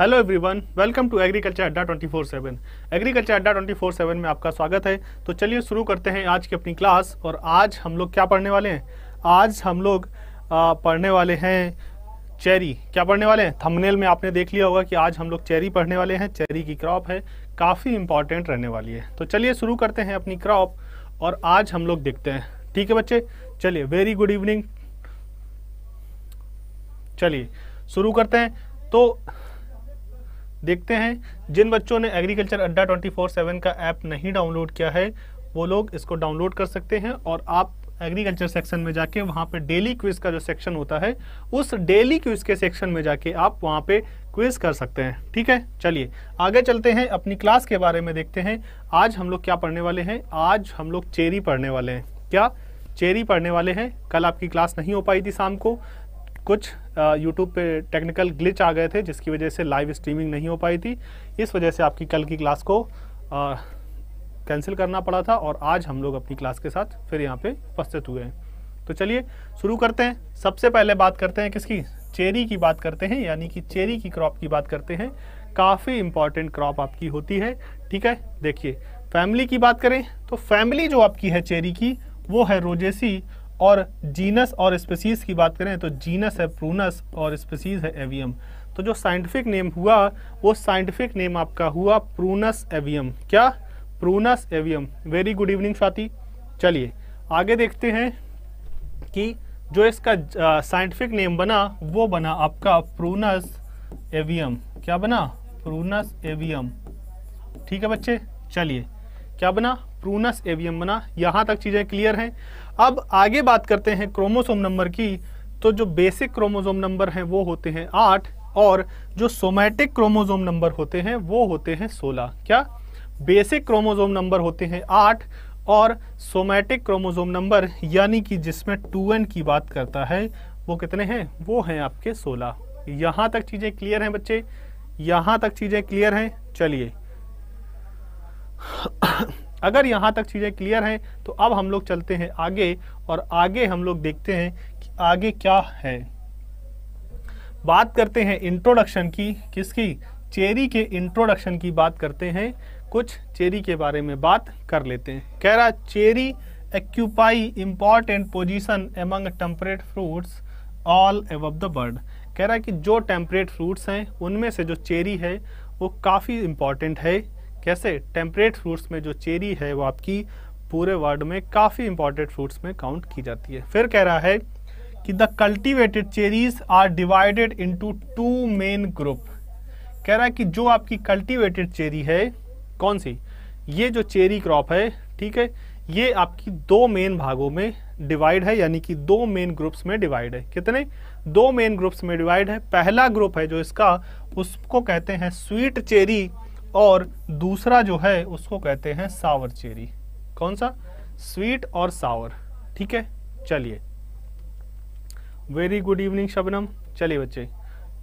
Hello everyone welcome to agriculture अड्डा 24/7 agriculture अड्डा 24/7 में आपका स्वागत है तो चलिए शुरू करते हैं आज की अपनी क्लास और आज हम लोग क्या पढ़ने वाले हैं आज हम लोग पढ़ने वाले हैं चेरी क्या पढ़ने वाले हैं थंबनेल में आपने देख लिया होगा कि आज हम लोग चेरी पढ़ने वाले हैं चेरी की क्रॉप है काफ़ी इंपॉर्टेंट रहने वाली है तो चलिए शुरू करते हैं अपनी क्रॉप और आज हम लोग देखते हैं ठीक है बच्चे चलिए वेरी गुड इवनिंग चलिए शुरू करते हैं तो देखते हैं जिन बच्चों ने एग्रीकल्चर अड्डा 24/7 का ऐप नहीं डाउनलोड किया है वो लोग इसको डाउनलोड कर सकते हैं और आप एग्रीकल्चर सेक्शन में जाके वहाँ पे डेली क्विज का जो सेक्शन होता है उस डेली क्विज के सेक्शन में जाके आप वहाँ पे क्विज कर सकते हैं ठीक है चलिए आगे चलते हैं अपनी क्लास के बारे में देखते हैं आज हम लोग क्या पढ़ने वाले हैं आज हम लोग चेरी पढ़ने वाले हैं क्या चेरी पढ़ने वाले हैं कल आपकी क्लास नहीं हो पाई थी शाम को कुछ यूट्यूब पे टेक्निकल ग्लिच आ गए थे जिसकी वजह से लाइव स्ट्रीमिंग नहीं हो पाई थी इस वजह से आपकी कल की क्लास को कैंसिल करना पड़ा था और आज हम लोग अपनी क्लास के साथ फिर यहाँ पे उपस्थित हुए हैं तो चलिए शुरू करते हैं सबसे पहले बात करते हैं किसकी चेरी की बात करते हैं यानी कि चेरी की क्रॉप की बात करते हैं काफ़ी इंपॉर्टेंट क्रॉप आपकी होती है ठीक है देखिए फैमिली की बात करें तो फैमिली जो आपकी है चेरी की वो है रोजेसी और जीनस और स्पेसीज़ की बात करें तो जीनस है प्रूनस और स्पेसीज़ है एवियम तो जो साइंटिफिक नेम हुआ वो साइंटिफिक नेम आपका हुआ प्रूनस एवियम क्या Prunus avium very good evening Swati चलिए आगे देखते हैं कि जो इसका साइंटिफिक नेम बना वो बना आपका प्रूनस एवियम क्या बना प्रूनस एवियम ठीक है बच्चे चलिए क्या बना प्रूनस एवियम बना यहाँ तक चीज़ें क्लियर हैं अब आगे बात करते हैं क्रोमोसोम नंबर की तो जो बेसिक क्रोमोसोम नंबर हैं वो होते हैं आठ और जो सोमैटिक क्रोमोसोम नंबर होते हैं वो होते हैं सोलह क्या बेसिक क्रोमोसोम नंबर होते हैं आठ और सोमैटिक क्रोमोसोम नंबर यानी कि जिसमें टू एन की बात करता है वो कितने हैं वो हैं आपके सोलह यहाँ तक चीज़ें क्लियर हैं बच्चे यहाँ तक चीज़ें क्लियर हैं चलिए अगर यहाँ तक चीज़ें क्लियर हैं तो अब हम लोग चलते हैं आगे और आगे हम लोग देखते हैं कि आगे क्या है बात करते हैं इंट्रोडक्शन की किसकी चेरी के इंट्रोडक्शन की बात करते हैं कुछ चेरी के बारे में बात कर लेते हैं कह रहा cherry occupy important position among temperate fruits all of the bird कह रहा है कि जो टेम्परेट फ्रूट्स हैं उनमें से जो चेरी है वो काफ़ी इम्पॉर्टेंट है कैसे टेम्परेट फ्रूट्स में जो चेरी है वो आपकी पूरे वर्ल्ड में काफ़ी इंपॉर्टेंट फ्रूट्स में काउंट की जाती है फिर कह रहा है कि the cultivated cherries are divided into two main group कह रहा है कि जो आपकी कल्टिवेटेड चेरी है कौन सी ये जो चेरी क्रॉप है ठीक है ये आपकी दो मेन भागों में डिवाइड है यानी कि दो मेन ग्रुप्स में डिवाइड है कितने दो मेन ग्रुप्स में डिवाइड है पहला ग्रुप है जो इसका उसको कहते हैं स्वीट चेरी और दूसरा जो है उसको कहते हैं सावर चेरी कौन सा स्वीट और सावर ठीक है चलिए वेरी गुड इवनिंग शबनम चलिए बच्चे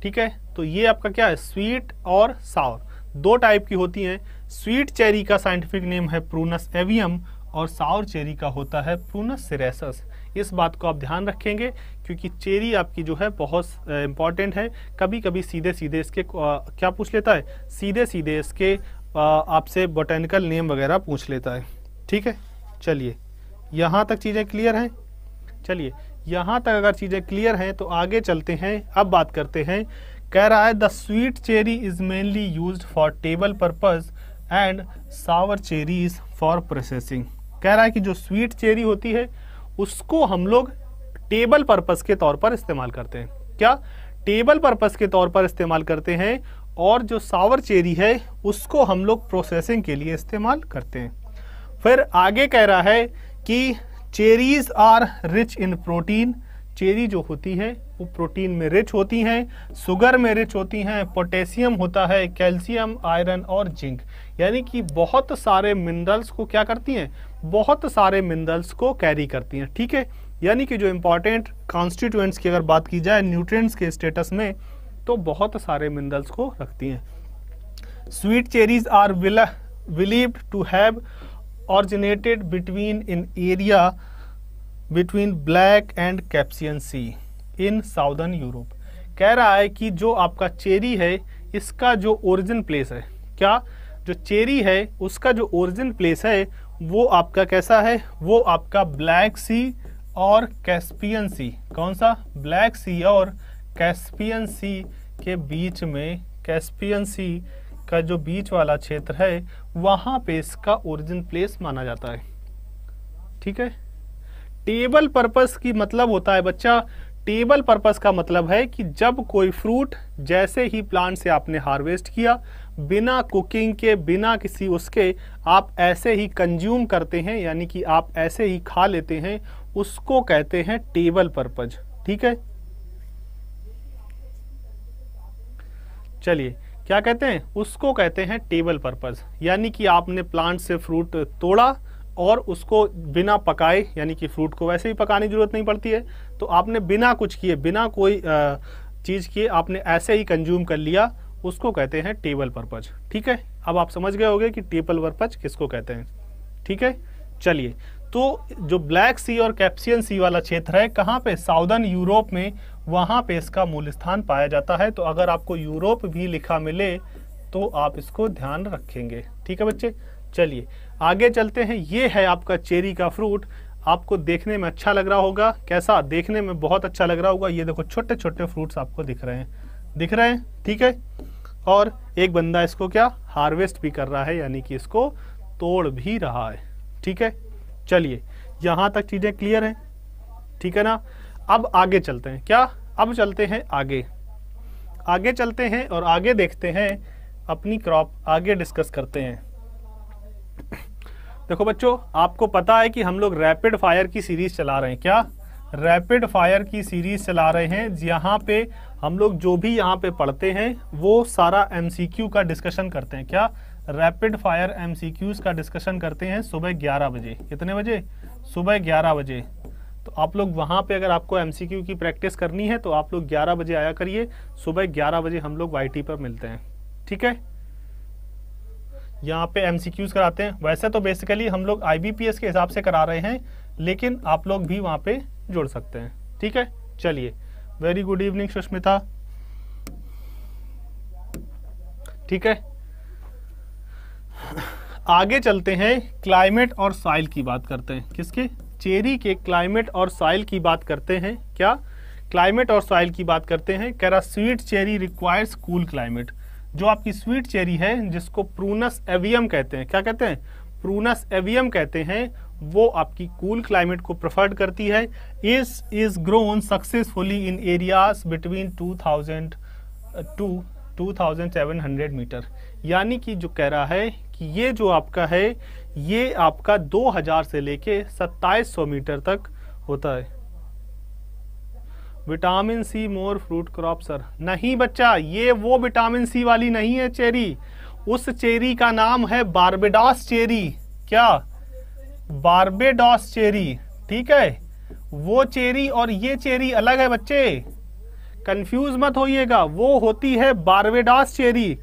ठीक है तो ये आपका क्या है स्वीट और सावर दो टाइप की होती हैं स्वीट चेरी का साइंटिफिक नेम है प्रूनस एवियम और सावर चेरी का होता है प्रूनस सिरेसस इस बात को आप ध्यान रखेंगे क्योंकि चेरी आपकी जो है बहुत इंपॉर्टेंट है कभी कभी सीधे सीधे इसके क्या पूछ लेता है सीधे सीधे इसके आपसे बोटेनिकल नेम वगैरह पूछ लेता है ठीक है चलिए यहाँ तक चीज़ें क्लियर हैं चलिए यहाँ तक अगर चीज़ें क्लियर हैं तो आगे चलते हैं अब बात करते हैं कह रहा है the sweet cherry is mainly use for table purpose and sour cherries for processing कह रहा है कि जो स्वीट चेरी होती है उसको हम लोग टेबल पर्पस के तौर पर इस्तेमाल करते हैं क्या टेबल पर्पस के तौर पर इस्तेमाल करते हैं और जो सावर चेरी है उसको हम लोग प्रोसेसिंग के लिए इस्तेमाल करते हैं फिर आगे कह रहा है कि cherries are rich in protein cherry जो होती है वो प्रोटीन में रिच होती हैं शुगर में रिच होती हैं पोटेशियम होता है कैल्शियम आयरन और जिंक यानी कि बहुत सारे मिनरल्स को क्या करती हैं बहुत सारे मिनरल्स को कैरी करती हैं ठीक है यानी कि जो इम्पॉर्टेंट कॉन्स्टिट्यूएंट्स की अगर बात की जाए न्यूट्रिएंट्स के स्टेटस में तो बहुत सारे मिनरल्स को रखती हैं sweet cherries are believed to have originated between in area between black and Caspian sea in southern Europe कह रहा है कि जो आपका चेरी है इसका जो ओरिजिन प्लेस है क्या जो चेरी है उसका जो ओरिजिन प्लेस है वो आपका कैसा है वो आपका ब्लैक सी और कैस्पियन सी कौन सा ब्लैक सी और कैस्पियन सी के बीच में कैस्पियन सी का जो बीच वाला क्षेत्र है वहाँ पे इसका ओरिजिन प्लेस माना जाता है ठीक है टेबल पर्पस की मतलब होता है बच्चा टेबल पर्पस का मतलब है कि जब कोई फ्रूट जैसे ही प्लांट से आपने हार्वेस्ट किया बिना कुकिंग के बिना किसी उसके आप ऐसे ही कंज्यूम करते हैं यानी कि आप ऐसे ही खा लेते हैं उसको कहते हैं टेबल परपज ठीक है चलिए क्या कहते हैं उसको कहते हैं टेबल परपज यानी कि आपने प्लांट से फ्रूट तोड़ा और उसको बिना पकाए यानी कि फ्रूट को वैसे ही पकाने की जरूरत नहीं पड़ती है तो आपने बिना कुछ किए बिना कोई चीज़ किए आपने ऐसे ही कंज्यूम कर लिया उसको कहते हैं टेबल पर्पज ठीक है अब आप समझ गए होंगे कि टेबल पर्पज किसको कहते हैं ठीक है चलिए तो जो ब्लैक सी और कैप्सियन सी वाला क्षेत्र है कहाँ पे साउदर्न यूरोप में वहाँ पे इसका मूल स्थान पाया जाता है तो अगर आपको यूरोप भी लिखा मिले तो आप इसको ध्यान रखेंगे ठीक है बच्चे चलिए आगे चलते हैं ये है आपका चेरी का फ्रूट आपको देखने में अच्छा लग रहा होगा कैसा देखने में बहुत अच्छा लग रहा होगा ये देखो छोटे छोटे फ्रूट्स आपको दिख रहे हैं दिख रहे हैं ठीक है और एक बंदा इसको क्या हार्वेस्ट भी कर रहा है यानी कि इसको तोड़ भी रहा है ठीक है चलिए यहां तक चीज़ें क्लियर हैं ठीक है ना अब आगे चलते हैं क्या अब चलते हैं आगे आगे चलते हैं और आगे देखते हैं अपनी क्रॉप आगे डिस्कस करते हैं देखो बच्चों आपको पता है कि हम लोग रैपिड फायर की सीरीज चला रहे हैं क्या रैपिड फायर की सीरीज चला रहे हैं जहाँ पे हम लोग जो भी यहाँ पे पढ़ते हैं वो सारा एमसीक्यू का डिस्कशन करते हैं क्या रैपिड फायर एम का डिस्कशन करते हैं सुबह ग्यारह बजे कितने बजे सुबह ग्यारह बजे तो आप लोग वहाँ पे अगर आपको एम की प्रैक्टिस करनी है तो आप लोग 11 बजे आया करिए सुबह 11 बजे हम लोग वाई पर मिलते हैं ठीक है यहाँ पे एम कराते हैं वैसे तो बेसिकली हम लोग आई के हिसाब से करा रहे हैं लेकिन आप लोग भी वहाँ पे जुड़ सकते हैं ठीक है चलिए वेरी गुड इवनिंग सुष्मिता ठीक है आगे चलते हैं क्लाइमेट और साइल की बात करते हैं किसकी चेरी के क्लाइमेट और साइल की बात करते हैं क्या क्लाइमेट और सॉइल की बात करते हैं कह रहा sweet cherry requires cool climate जो आपकी स्वीट चेरी है जिसको प्रूनस एवियम कहते हैं क्या कहते हैं प्रूनस एवियम कहते हैं वो आपकी कूल क्लाइमेट को प्रेफर्ड करती है is is grown successfully in areas between 2000 to 2700 metre यानी कि जो कह रहा है कि ये जो आपका है ये आपका 2000 से लेके 2700 मीटर तक होता है vitamin C more fruit crop sir नहीं बच्चा ये वो विटामिन सी वाली नहीं है चेरी उस चेरी का नाम है बारबेडास चेरी क्या बार्बेडॉस चेरी ठीक है वो चेरी और ये चेरी अलग है बच्चे कंफ्यूज मत होइएगा वो होती है बार्बेडॉस चेरी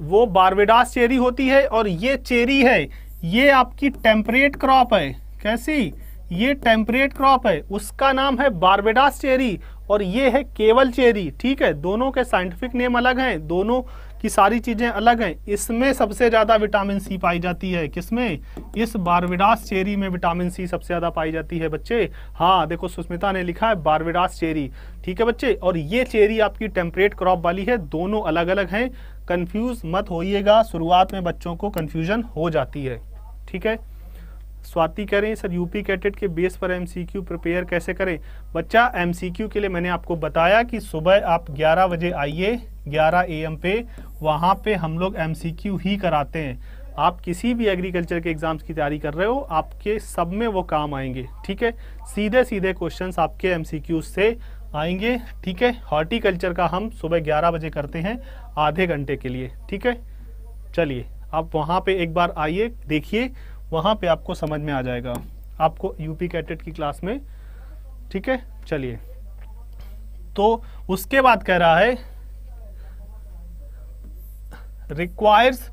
वो बार्बेडॉस चेरी होती है और ये चेरी है ये आपकी टेम्परेट क्रॉप है कैसी ये टेम्परेट क्रॉप है उसका नाम है बार्बेडॉस चेरी और ये है केवल चेरी ठीक है दोनों के साइंटिफिक नेम अलग हैं दोनों कि सारी चीज़ें अलग हैं इसमें सबसे ज़्यादा विटामिन सी पाई जाती है किसमें इस बारविडास चेरी में विटामिन सी सबसे ज़्यादा पाई जाती है बच्चे हाँ देखो सुष्मिता ने लिखा है बारविडास चेरी ठीक है बच्चे और ये चेरी आपकी टेम्परेट क्रॉप वाली है दोनों अलग अलग है कन्फ्यूज मत होइएगा शुरुआत में बच्चों को कन्फ्यूजन हो जाती है ठीक है स्वाति कह रहे हैं सर यूपी कैटेट के बेस पर एमसीक्यू प्रिपेयर कैसे करें बच्चा एमसीक्यू के लिए मैंने आपको बताया कि सुबह आप 11 बजे आइए 11 एम पे वहाँ पे हम लोग क्यू ही कराते हैं आप किसी भी एग्रीकल्चर के एग्ज़ाम्स की तैयारी कर रहे हो आपके सब में वो काम आएंगे ठीक है सीधे सीधे क्वेश्चंस आपके क्यू से आएंगे ठीक है हॉर्टिकल्चर का हम सुबह 11 बजे करते हैं आधे घंटे के लिए ठीक है चलिए आप वहाँ पे एक बार आइए देखिए वहाँ पे आपको समझ में आ जाएगा आपको यूपी कैटेट की क्लास में ठीक है चलिए तो उसके बाद कह रहा है requires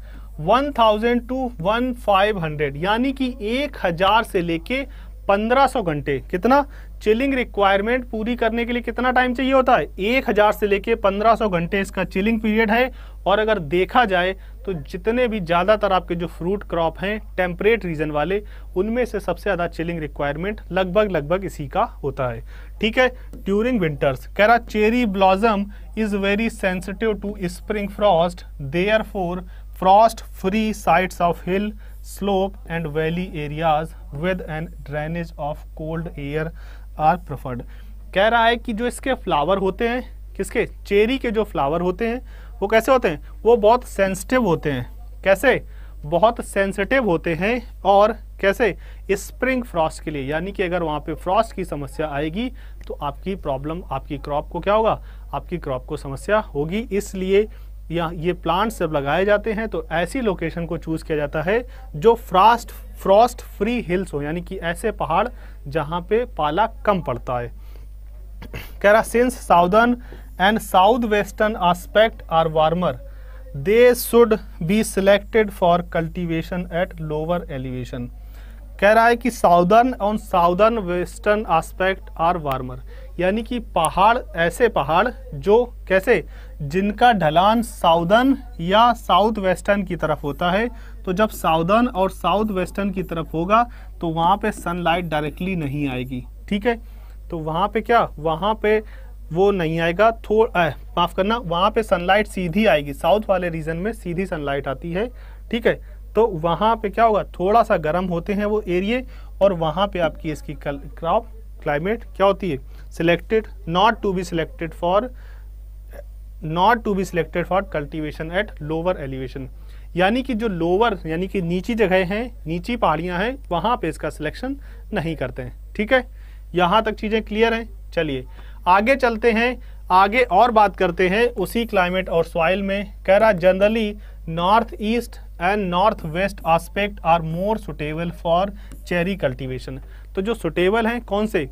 1000 to one five hundred यानी कि 1000 से लेके 1500 घंटे कितना चिलिंग रिक्वायरमेंट पूरी करने के लिए कितना टाइम चाहिए होता है 1000 से लेके 1500 घंटे इसका चिलिंग पीरियड है और अगर देखा जाए तो जितने भी ज़्यादातर आपके जो फ्रूट क्रॉप हैं टेम्परेट रीजन वाले उनमें से सबसे ज़्यादा चिलिंग रिक्वायरमेंट लगभग लगभग इसी का होता है ठीक है ड्यूरिंग विंटर्स कह रहा cherry blossom is very sensitive to spring frost therefore frost free sides of hill slope and valley areas with an drainage of cold air are preferred कह रहा है कि जो इसके फ्लावर होते हैं किसके चेरी के जो फ्लावर होते हैं वो कैसे होते हैं वो बहुत सेंसिटिव होते हैं कैसे बहुत सेंसिटिव होते हैं और कैसे स्प्रिंग फ्रॉस्ट के लिए यानी कि अगर वहाँ पे फ्रॉस्ट की समस्या आएगी तो आपकी प्रॉब्लम आपकी क्रॉप को क्या होगा आपकी क्रॉप को समस्या होगी इसलिए या ये प्लांट्स जब लगाए जाते हैं तो ऐसी लोकेशन को चूज़ किया जाता है जो फ्रास्ट फ्रॉस्ट फ्री हिल्स हो यानी कि ऐसे पहाड़ जहाँ पे पाला कम पड़ता है कैरासेंस southern south western aspect are warmer they should be selected for cultivation at lower elevation कह रहा है कि साउदर्न और southern western aspect are warmer यानी कि पहाड़ ऐसे पहाड़ जो कैसे जिनका ढलान साउदर्न या साउथ वेस्टर्न की तरफ होता है तो जब साउदर्न और साउथ वेस्टर्न की तरफ होगा तो वहाँ पे सनलाइट डायरेक्टली नहीं आएगी ठीक है तो वहाँ पे क्या वहाँ पे वो नहीं आएगा थोड़ा माफ़ करना वहाँ पे सनलाइट सीधी आएगी साउथ वाले रीजन में सीधी सनलाइट आती है ठीक है तो वहाँ पे क्या होगा थोड़ा सा गर्म होते हैं वो एरिए और वहाँ पे आपकी इसकी क्रॉप क्लाइमेट क्या होती है selected not to be selected for not to be selected for cultivation at lower elevation यानी कि जो लोअर यानी कि नीची जगह हैं नीची पहाड़ियाँ हैं वहाँ पे इसका सिलेक्शन नहीं करते हैं ठीक है यहाँ तक चीज़ें क्लियर हैं चलिए आगे चलते हैं आगे और बात करते हैं उसी क्लाइमेट और सॉइल में कह रहा generally north east and north west aspect are more suitable for cherry cultivation तो जो सुटेबल हैं कौन से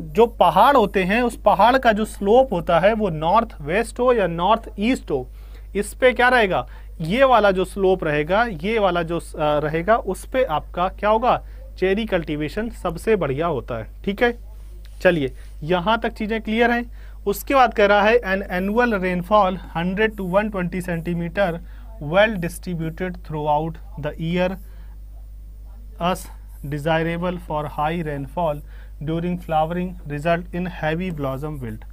जो पहाड़ होते हैं उस पहाड़ का जो स्लोप होता है वो नॉर्थ वेस्ट हो या नॉर्थ ईस्ट हो इस पे क्या रहेगा ये वाला जो स्लोप रहेगा ये वाला जो रहेगा उस पे आपका क्या होगा चेरी कल्टीवेशन सबसे बढ़िया होता है ठीक है चलिए यहाँ तक चीज़ें क्लियर हैं उसके बाद कह रहा है an annual rainfall 100 to 120 centimetre well distributed throughout the year as desirable for high rainfall during flowering result in heavy blossom wilt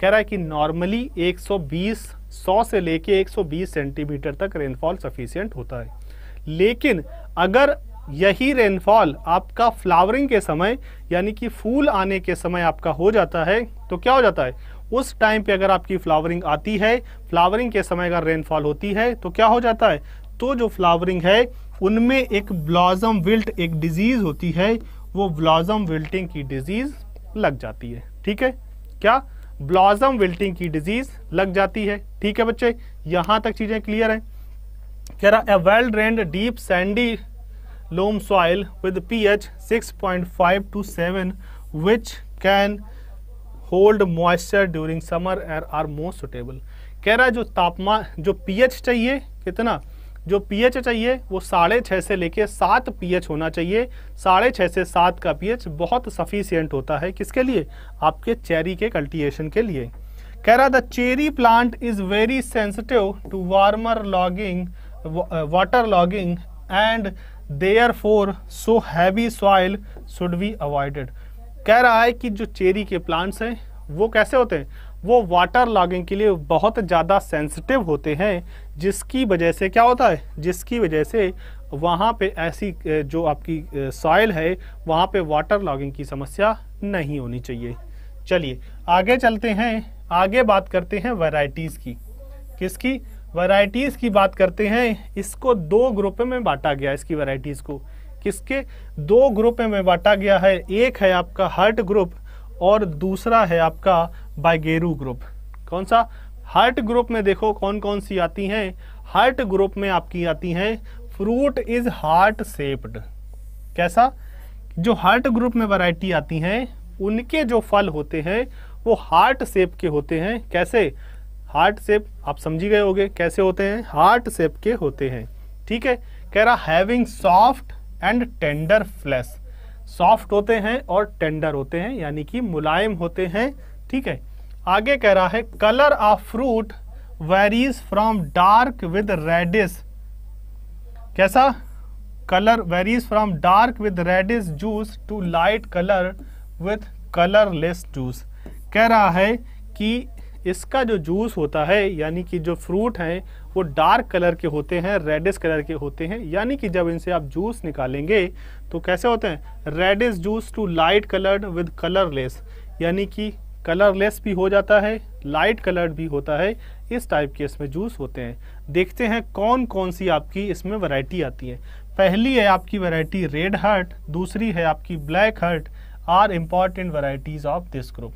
कह रहा है कि नॉर्मली 120 100 से लेके 120 सेंटीमीटर तक रेनफॉल सफिशियंट होता है लेकिन अगर यही रेनफॉल आपका फ्लावरिंग के समय यानी कि फूल आने के समय आपका हो जाता है तो क्या हो जाता है उस टाइम पे अगर आपकी फ्लावरिंग आती है फ्लावरिंग के समय अगर रेनफॉल होती है तो क्या हो जाता है तो जो फ्लावरिंग है उनमें एक ब्लॉजम विल्ट एक डिजीज़ होती है वो ब्लॉजम विल्टिंग की डिजीज़ लग जाती है ठीक है क्या ब्लॉजम विल्टिंग की डिजीज़ लग जाती है ठीक है बच्चे यहां तक चीज़ें क्लियर है कह रहा है well drain deep sandy loam soil with pH 6.5 to 7 which can hold moisture during summer air are most suitable कह रहा है जो तापमान जो पीएच चाहिए कितना जो पीएच चाहिए वो साढ़े छः से लेके सात पीएच होना चाहिए साढ़े छः से सात का पीएच बहुत सफिशियंट होता है किसके लिए आपके चेरी के कल्टीवेशन के लिए कह रहा the cherry plant is very sensitive to warmer logging water logging and therefore so heavy soil should be avoided कह रहा है कि जो चेरी के प्लांट्स हैं वो कैसे होते हैं वो वाटर लॉगिंग के लिए बहुत ज़्यादा सेंसिटिव होते हैं जिसकी वजह से क्या होता है जिसकी वजह से वहाँ पे ऐसी जो आपकी सॉइल है वहाँ पे वाटर लॉगिंग की समस्या नहीं होनी चाहिए चलिए आगे चलते हैं आगे बात करते हैं वैरायटीज़ की किसकी वैरायटीज़ की बात करते हैं इसको दो ग्रुप में बांटा गया इसकी वैरायटीज़ को किसके दो ग्रुप में बांटा गया है एक है आपका हर्ट ग्रुप और दूसरा है आपका बाइगेरू ग्रुप कौन सा हर्ट ग्रुप में देखो कौन कौन सी आती हैं हर्ट ग्रुप में आपकी आती हैं फ्रूट इज हार्ट सेप्ड कैसा जो हार्ट ग्रुप में वैरायटी आती हैं उनके जो फल होते हैं वो हार्ट सेप के होते हैं कैसे हार्ट शेप आप समझी गए होंगे कैसे होते हैं हार्ट शेप के होते हैं ठीक है कह रहा having soft and tender flesh soft होते हैं और टेंडर होते हैं यानी कि मुलायम होते हैं ठीक है आगे कह रहा है colour of fruit varies from dark with reddish कैसा colour varies from dark with reddish juice to light colour with colourless juice कह रहा है कि इसका जो जूस होता है यानी कि जो फ्रूट हैं वो डार्क कलर के होते हैं रेडिस कलर के होते हैं यानी कि जब इनसे आप जूस निकालेंगे तो कैसे होते हैं reddish juice to light coloured with colourless यानी कि कलरलेस भी हो जाता है लाइट कलर्ड भी होता है इस टाइप के इसमें जूस होते हैं देखते हैं कौन कौन सी आपकी इसमें वैरायटी आती है पहली है आपकी वैरायटी रेड हर्ट दूसरी है आपकी black heart are important varieties of this group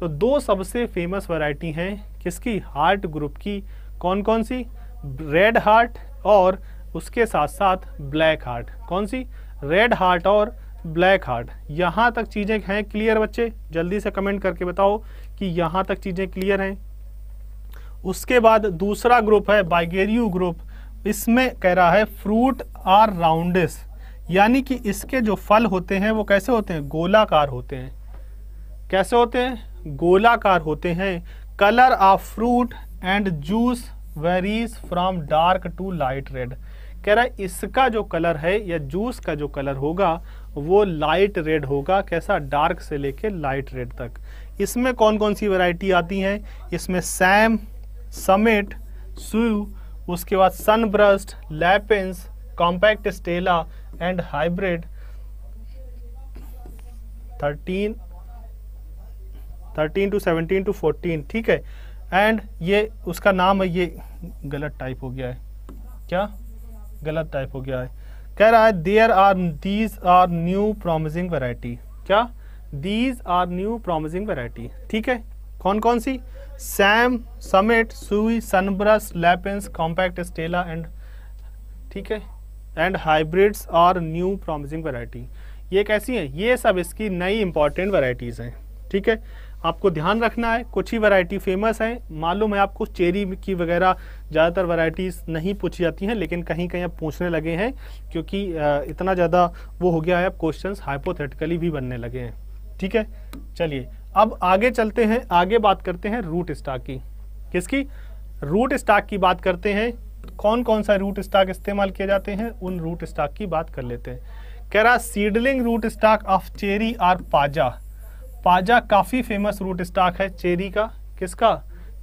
तो दो सबसे फेमस वैरायटी हैं किसकी हार्ट ग्रुप की कौन कौन सी रेड हार्ट और उसके साथ साथ ब्लैक हार्ट कौन सी रेड हार्ट और ब्लैक हार्ट यहाँ तक चीज़ें हैं क्लियर बच्चे जल्दी से कमेंट करके बताओ कि यहाँ तक चीज़ें क्लियर हैं उसके बाद दूसरा ग्रुप है बाइगेरियो ग्रुप इसमें कह रहा है फ्रूट आर राउंडस यानी कि इसके जो फल होते हैं वो कैसे होते हैं गोलाकार होते हैं कैसे होते हैं गोलाकार होते हैं colour of fruit and juice varies from dark to light red कह रहा है इसका जो कलर है या जूस का जो कलर होगा वो लाइट रेड होगा कैसा डार्क से लेके लाइट रेड तक इसमें कौन कौन सी वैरायटी आती हैं इसमें सैम समेट सू उसके बाद Sunburst Lapins Compact Stella and hybrid thirteen thirteen two seventeen two fourteen ठीक है एंड ये उसका नाम है ये गलत टाइप हो गया है क्या गलत टाइप हो गया है कह रहा है there are these are new promising variety क्या these are new promising variety ठीक है कौन कौन सी सैम समेट सुई Sunburst Lapins Compact Stella and ठीक है and hybrids are new promising variety ये कैसी हैं ये सब इसकी नई इंपॉर्टेंट वैरायटीज़ हैं ठीक है आपको ध्यान रखना है कुछ ही वैरायटी फेमस है मालूम है आपको चेरी की वगैरह ज़्यादातर वैरायटीज़ नहीं पूछी जाती हैं लेकिन कहीं कहीं अब पूछने लगे हैं क्योंकि इतना ज़्यादा वो हो गया है अब क्वेश्चन हाइपोथेटिकली भी बनने लगे हैं ठीक है चलिए अब आगे चलते हैं आगे बात करते हैं रूट स्टाक की किसकी रूट स्टाक की बात करते हैं कौन कौन सा रूट स्टाक इस्तेमाल किए जाते हैं उन रूट स्टाक की बात कर लेते हैं कह रहा seedling root stock of cherry are paja paja काफ़ी फेमस रूट स्टॉक है चेरी का किसका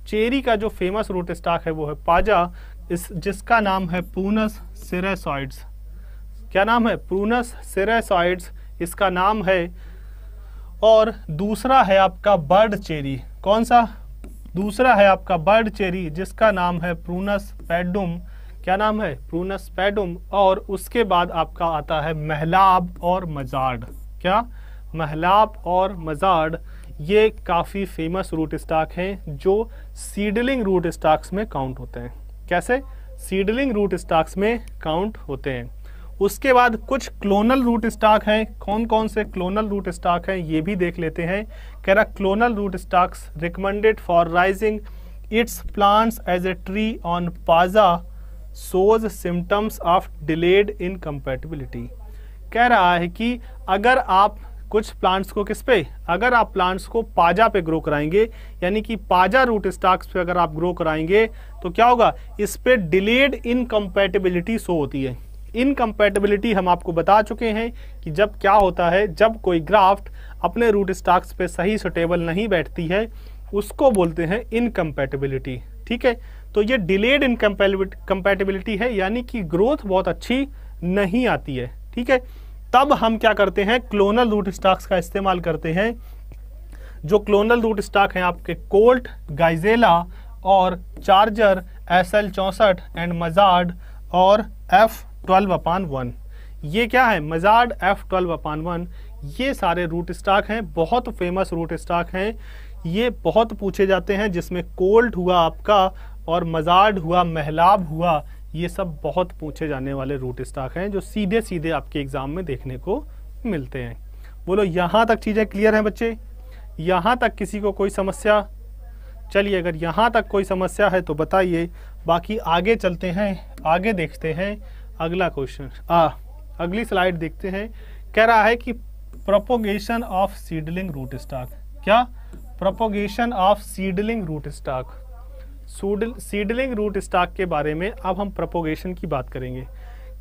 चेरी का जो फेमस रूट स्टॉक है वो है पाजा इस जिसका नाम है पूनस सिरेसॉइड्स क्या नाम है पूनस सिरेसॉइड्स इसका नाम है और दूसरा है आपका बर्ड चेरी कौन सा दूसरा है आपका बर्ड चेरी जिसका नाम है प्रूनस पैडुम क्या नाम है प्रूनस पैडुम और उसके बाद आपका आता है महलाब और मजार्ड क्या महलाब और मजाड ये काफ़ी फेमस रूट स्टॉक हैं जो सीडलिंग रूट स्टॉक्स में काउंट होते हैं कैसे सीडलिंग रूट स्टॉक्स में काउंट होते हैं उसके बाद कुछ क्लोनल रूट स्टॉक हैं कौन कौन से क्लोनल रूट स्टॉक हैं ये भी देख लेते हैं कह रहा clonal root stocks recommended for raising its plants as a tree on paja shows symptoms of delayed incompatibility कह रहा है कि अगर आप कुछ प्लांट्स को किस पे अगर आप प्लांट्स को पाजा पे ग्रो कराएंगे यानी कि पाजा रूट स्टॉक्स पे अगर आप ग्रो कराएंगे तो क्या होगा इस पे डिलेड इनकम्पैटिबिलिटी शो होती है इनकम्पैटिबिलिटी हम आपको बता चुके हैं कि जब क्या होता है जब कोई ग्राफ्ट अपने रूट स्टॉक्स पे सही सुटेबल नहीं बैठती है उसको बोलते हैं इनकम्पैटिबिलिटी ठीक है तो ये डिलेड इनकम्पैटिबिलिटी है यानी कि ग्रोथ बहुत अच्छी नहीं आती है ठीक है तब हम क्या करते हैं क्लोनल रूट स्टॉक्स का इस्तेमाल करते हैं जो क्लोनल रूट स्टॉक हैं आपके कोल्ट गाइजेला और चार्जर एस एल चौंसठ एंड मजार्ड और एफ ट्वेल्व अपान वन ये क्या है Mazzard F twelve upon one ये सारे रूट स्टॉक हैं बहुत फेमस रूट स्टॉक हैं ये बहुत पूछे जाते हैं जिसमें कोल्ट हुआ आपका और मजार्ड हुआ महलाब हुआ ये सब बहुत पूछे जाने वाले रूट स्टॉक हैं जो सीधे सीधे आपके एग्जाम में देखने को मिलते हैं बोलो यहाँ तक चीज़ें क्लियर हैं बच्चे यहाँ तक किसी को कोई समस्या चलिए अगर यहाँ तक कोई समस्या है तो बताइए बाकी आगे चलते हैं आगे देखते हैं अगला क्वेश्चन आ अगली स्लाइड देखते हैं कह रहा है कि propagation of seedling root stock क्या propagation of seedling root stock seedling root stock के बारे में अब हम प्रपोगेशन की बात करेंगे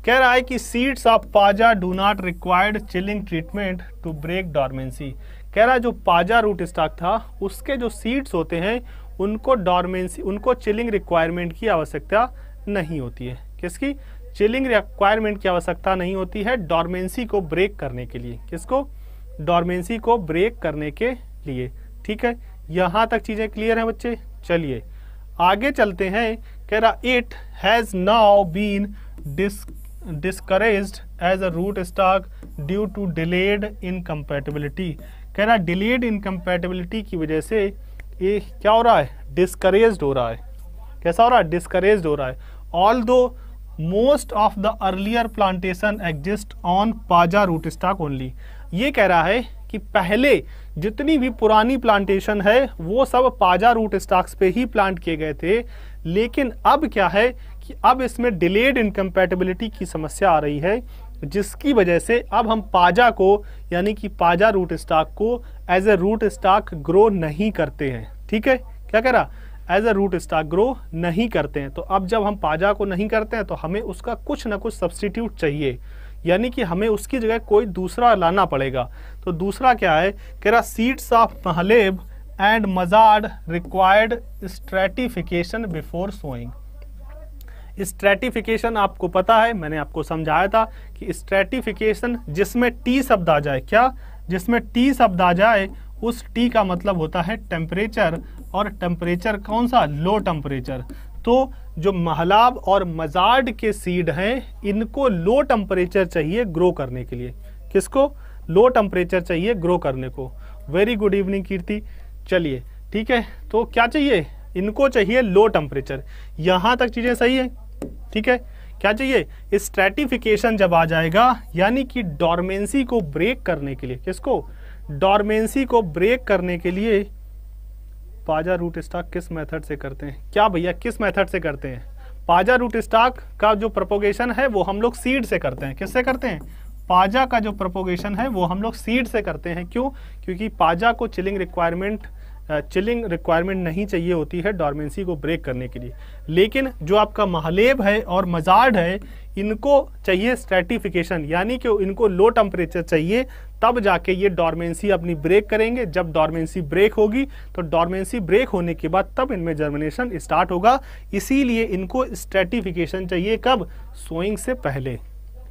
कह रहा है कि seeds of paja do not required chilling treatment to break dormancy कह रहा है जो पाजा रूट स्टॉक था उसके जो सीड्स होते हैं उनको डॉर्मेंसी उनको चिलिंग रिक्वायरमेंट की आवश्यकता नहीं होती है किसकी चिलिंग रिक्वायरमेंट की आवश्यकता नहीं होती है डॉर्मेंसी को ब्रेक करने के लिए किसको डॉर्मेंसी को ब्रेक करने के लिए ठीक है यहाँ तक चीज़ें क्लियर हैं बच्चे चलिए आगे चलते हैं कह रहा it has now been discourage as a root stock due to delayed incompatibility कह रहा डिलेड इनकम्पैटिबिलिटी की वजह से ये क्या हो रहा है डिस्करेज हो रहा है कैसा हो रहा है डिस्करेज हो रहा है although most of the earlier plantation exist on paja root stock only ये कह रहा है कि पहले जितनी भी पुरानी प्लांटेशन है वो सब पाजा रूट स्टॉक्स पे ही प्लांट किए गए थे लेकिन अब क्या है कि अब इसमें डिलेड इनकम्पैटिबिलिटी की समस्या आ रही है जिसकी वजह से अब हम पाजा को यानी कि पाजा रूट स्टॉक को as a root stock grow नहीं करते हैं ठीक है क्या कह रहा as a root stock grow नहीं करते हैं तो अब जब हम पाजा को नहीं करते हैं तो हमें उसका कुछ ना कुछ सब्सटीट्यूट चाहिए यानी कि हमें उसकी जगह कोई दूसरा लाना पड़ेगा तो दूसरा क्या है कह रहा seeds of Mahaleb and Mazzard required stratification before sowing stratification आपको पता है मैंने आपको समझाया था कि स्ट्रेटिफिकेशन जिसमें टी शब्द आ जाए क्या जिसमें टी शब्द आ जाए उस टी का मतलब होता है टेम्परेचर और टेम्परेचर कौन सा लो टेम्परेचर तो जो महलाब और मजार्ड के सीड हैं इनको लो टेम्परेचर चाहिए ग्रो करने के लिए किसको लो टेम्परेचर चाहिए ग्रो करने को वेरी गुड इवनिंग कीर्ति चलिए ठीक है तो क्या चाहिए इनको चाहिए लो टेम्परेचर यहाँ तक चीज़ें सही है ठीक है क्या चाहिए स्ट्रेटिफिकेशन जब आ जाएगा यानी कि डॉर्मेंसी को ब्रेक करने के लिए किसको डॉर्मेंसी को ब्रेक करने के लिए पाजा रूट स्टॉक किस मेथड से करते हैं क्या भैया किस मेथड से करते हैं पाजा रूट स्टॉक का जो प्रपोगेशन है वो हम लोग सीड से करते हैं किससे करते हैं पाजा का जो प्रपोगेशन है वो हम लोग सीड से करते हैं क्यों क्योंकि पाजा को चिलिंग रिक्वायरमेंट चिलिंग रिक्वायरमेंट नहीं चाहिए होती है डॉर्मेंसी को ब्रेक करने के लिए लेकिन जो आपका महालेब है और मजार्ड है इनको चाहिए स्ट्रेटिफिकेशन यानी कि इनको लो टेम्परेचर चाहिए तब जाके ये डॉर्मेंसी अपनी ब्रेक करेंगे जब डॉर्मेंसी ब्रेक होगी तो डॉर्मेंसी ब्रेक होने के बाद तब इनमें जर्मिनेशन स्टार्ट होगा इसीलिए इनको स्ट्रेटिफिकेशन चाहिए कब सोइंग से पहले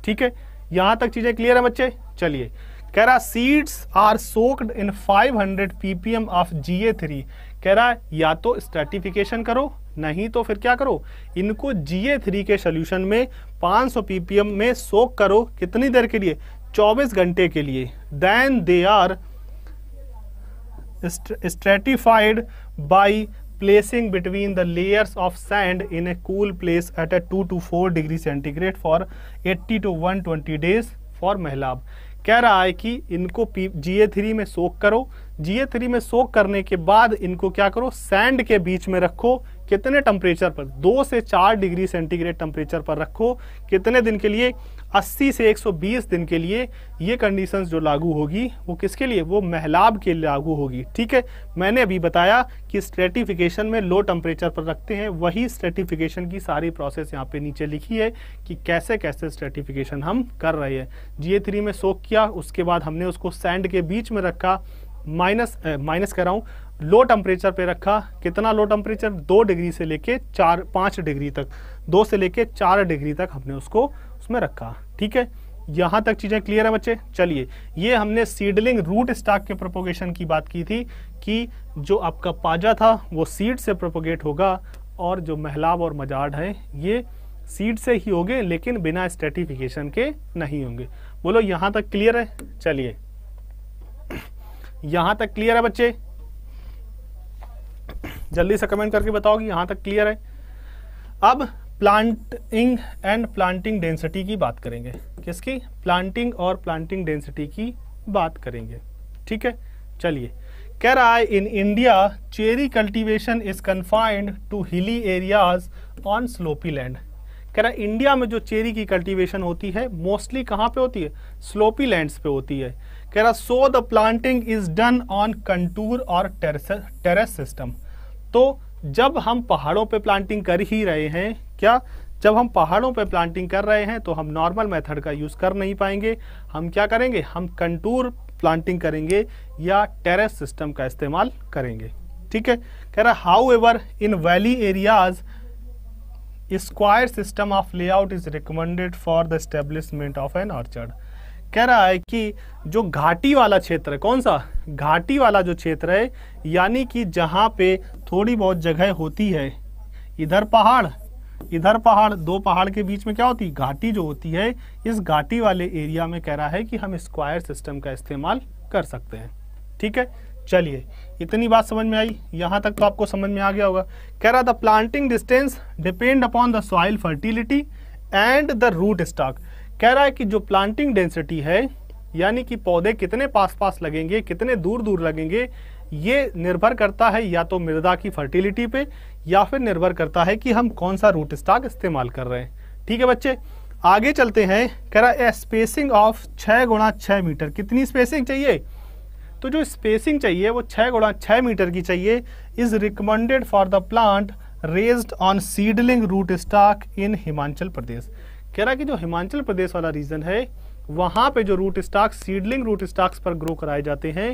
ठीक है यहाँ तक चीज़ें क्लियर है बच्चे चलिए कह रहा seeds are soaked in 500 hundred ppm of G A three कह रहा या तो स्ट्रेटिफिकेशन करो नहीं तो फिर क्या करो इनको जी ए थ्री के सोल्यूशन में 500 सौ पीपीएम में सोक करो कितनी देर के लिए चौबीस घंटे के लिए then they are stratified by placing between the the of sand in a cool place at a two to four degree centigrade for eighty to one twenty days for mehlab कह रहा है कि इनको जीए थ्री में सोक करो जीए three में सोक करने के बाद इनको क्या करो सैंड के बीच में रखो कितने टेम्परेचर पर दो से चार डिग्री सेंटीग्रेड टेम्परेचर पर रखो कितने दिन के लिए 80 से 120 दिन के लिए ये कंडीशन जो लागू होगी वो किसके लिए वो महलाब के लिए लागू होगी ठीक है मैंने अभी बताया कि स्ट्रेटिफिकेशन में लो टेम्परेचर पर रखते हैं वही स्ट्रेटिफिकेशन की सारी प्रोसेस यहाँ पे नीचे लिखी है कि कैसे कैसे स्ट्रेटिफिकेशन हम कर रहे हैं जीए थ्री में सोक किया उसके बाद हमने उसको सैंड के बीच में रखा माइनस माइनस कर रहा हूँ लो टेम्परेचर पे रखा कितना लो टेम्परेचर दो डिग्री से लेके चार पाँच डिग्री तक दो से लेके चार डिग्री तक हमने उसको उसमें रखा ठीक है यहाँ तक चीज़ें क्लियर है बच्चे चलिए ये हमने सीडलिंग रूट स्टॉक के प्रोपोगेशन की बात की थी कि जो आपका पाजा था वो सीड से प्रोपोगेट होगा और जो महलाब और मजाड हैं ये सीड से ही होंगे लेकिन बिना स्टेटिफिकेशन के नहीं होंगे बोलो यहाँ तक क्लियर है चलिए यहाँ तक क्लियर है बच्चे जल्दी से कमेंट करके बताओ कि यहाँ तक क्लियर है अब प्लांटिंग एंड प्लांटिंग डेंसिटी की बात करेंगे किसकी प्लांटिंग और प्लांटिंग डेंसिटी की बात करेंगे ठीक है चलिए कह रहा है in India cherry cultivation is confined to hilly areas on slopy land कह रहा है इंडिया में जो चेरी की कल्टीवेशन होती है मोस्टली कहाँ पे होती है स्लोपी लैंड्स पे होती है कह रहा so the planting is done on contour और टेरेस सिस्टम तो जब हम पहाड़ों पे प्लांटिंग कर ही रहे हैं क्या जब हम पहाड़ों पे प्लांटिंग कर रहे हैं तो हम नॉर्मल मेथड का यूज़ कर नहीं पाएंगे हम क्या करेंगे हम कंटूर प्लांटिंग करेंगे या टेरेस सिस्टम का इस्तेमाल करेंगे ठीक है कह रहा however in valley areas square system of layout is recommended for the establishment of an orchard कह रहा है कि जो घाटी वाला क्षेत्र है कौन सा घाटी वाला जो क्षेत्र है यानी कि जहाँ पे थोड़ी बहुत जगह होती है इधर पहाड़ इधर पहाड़ दो पहाड़ के बीच में क्या होती है घाटी जो होती है इस घाटी वाले एरिया में कह रहा है कि हम स्क्वायर सिस्टम का इस्तेमाल कर सकते हैं ठीक है चलिए इतनी बात समझ में आई यहाँ तक तो आपको समझ में आ गया होगा कह रहा the planting distance depend upon the soil fertility and the root stock कह रहा है कि जो प्लांटिंग डेंसिटी है यानी कि पौधे कितने पास पास लगेंगे कितने दूर दूर लगेंगे ये निर्भर करता है या तो मृदा की फर्टिलिटी पे या फिर निर्भर करता है कि हम कौन सा रूट स्टॉक इस्तेमाल कर रहे हैं ठीक है बच्चे आगे चलते हैं कह रहा है स्पेसिंग ऑफ छः गुणा छः मीटर कितनी स्पेसिंग चाहिए तो जो स्पेसिंग चाहिए वो छः गुणा छः मीटर की चाहिए is recommended for the plant raised on seedling root stock in Himachal Pradesh कह रहा है कि जो हिमाचल प्रदेश वाला रीजन है वहां पे जो root stock seedling root stocks पर ग्रो कराए जाते हैं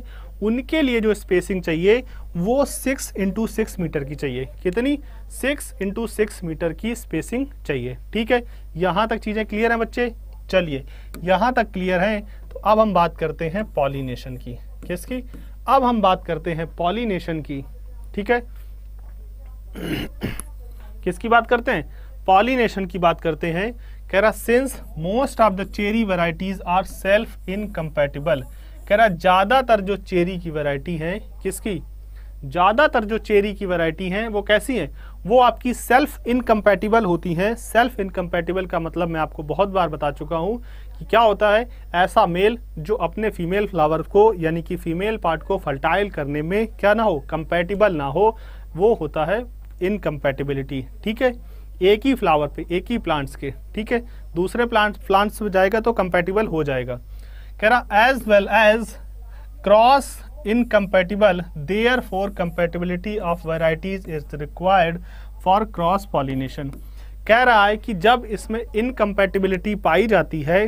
उनके लिए जो स्पेसिंग चाहिए वो सिक्स इंटू सिक्स मीटर की चाहिए कितनी सिक्स इंटू सिक्स मीटर की स्पेसिंग चाहिए ठीक है यहां तक चीज़ें क्लियर है बच्चे चलिए यहां तक क्लियर है तो अब हम बात करते हैं पॉलीनेशन की किसकी अब हम बात करते हैं पॉलीनेशन की ठीक है किसकी बात करते हैं पॉलिनेशन की बात करते हैं कह रहा since most of the cherry varieties are self incompatible कह रहा ज़्यादातर जो चेरी की वैरायटी है किसकी ज़्यादातर जो चेरी की वरायटी है वो कैसी हैं वो आपकी सेल्फ इनकम्पेटिबल होती हैं सेल्फ इनकम्पेटिबल का मतलब मैं आपको बहुत बार बता चुका हूँ कि क्या होता है ऐसा मेल जो अपने फीमेल फ्लावर को यानी कि फीमेल पार्ट को फर्टाइल करने में क्या ना हो कंपेटिबल ना हो वो होता है इनकम्पेटिबिलिटी ठीक है एक ही फ्लावर पे एक ही प्लांट्स के ठीक है दूसरे प्लांट प्लांट्स में जाएगा तो कंपेटिबल हो जाएगा कह रहा as well as cross incompatible therefore compatibility of varieties is required for cross pollination कह रहा है कि जब इसमें इनकम्पेटिबिलिटी पाई जाती है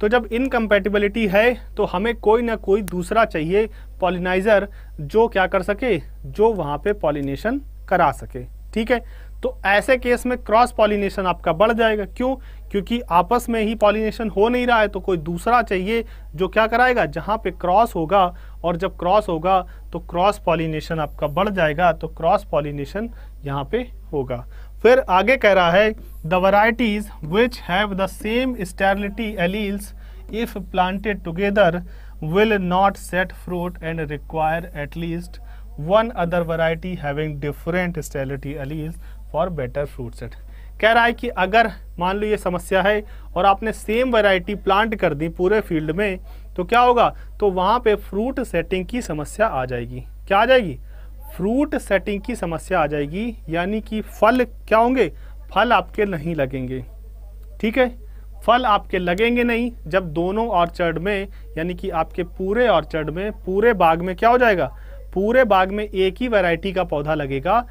तो जब इनकम्पेटिबिलिटी है तो हमें कोई ना कोई दूसरा चाहिए पॉलिनाइज़र जो क्या कर सके जो वहाँ पे पॉलिनेशन करा सके ठीक है तो ऐसे केस में क्रॉस पॉलिनेशन आपका बढ़ जाएगा क्यों क्योंकि आपस में ही पॉलिनेशन हो नहीं रहा है तो कोई दूसरा चाहिए जो क्या कराएगा जहाँ पे क्रॉस होगा और जब क्रॉस होगा तो क्रॉस पॉलिनेशन आपका बढ़ जाएगा तो क्रॉस पॉलिनेशन यहाँ पे होगा फिर आगे कह रहा है the varieties which have the same sterility alleles if planted together will not set fruit and require at least one other variety having different sterility alleles for better fruit set कह रहा है कि अगर मान लो ये समस्या है और आपने सेम वैरायटी प्लांट कर दी पूरे फील्ड में तो क्या होगा तो वहाँ पे फ्रूट सेटिंग की समस्या आ जाएगी क्या आ जाएगी फ्रूट सेटिंग की समस्या आ जाएगी यानी कि फल क्या होंगे फल आपके नहीं लगेंगे ठीक है फल आपके लगेंगे नहीं जब दोनों ऑर्चर्ड में यानी कि आपके पूरे ऑर्चर्ड में पूरे बाग में क्या हो जाएगा पूरे बाग में एक ही वैरायटी का पौधा लगेगा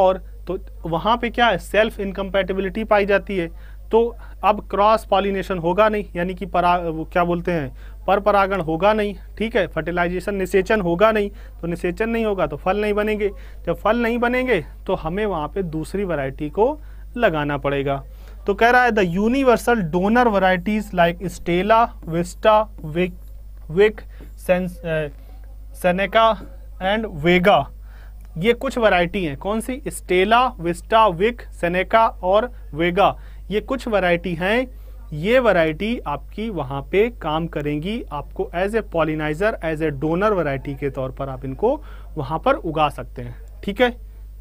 और तो वहाँ पे क्या है सेल्फ इनकम्पैटिबिलिटी पाई जाती है तो अब क्रॉस पॉलिनेशन होगा नहीं यानी कि परा वो क्या बोलते हैं पर परागण होगा नहीं ठीक है फर्टिलाइजेशन निषेचन होगा नहीं तो निषेचन नहीं होगा तो फल नहीं बनेंगे जब फल नहीं बनेंगे तो हमें वहाँ पे दूसरी वैरायटी को लगाना पड़ेगा तो कह रहा है the universal donor varieties like Stella Vista Vic Vic Seneca and Vega ये कुछ वैरायटी हैं कौन सी स्टेला विस्टा विक सेनेका और वेगा ये कुछ वैरायटी हैं ये वैरायटी आपकी वहाँ पे काम करेंगी आपको as a pollinizer as a donor variety के तौर पर आप इनको वहाँ पर उगा सकते हैं ठीक है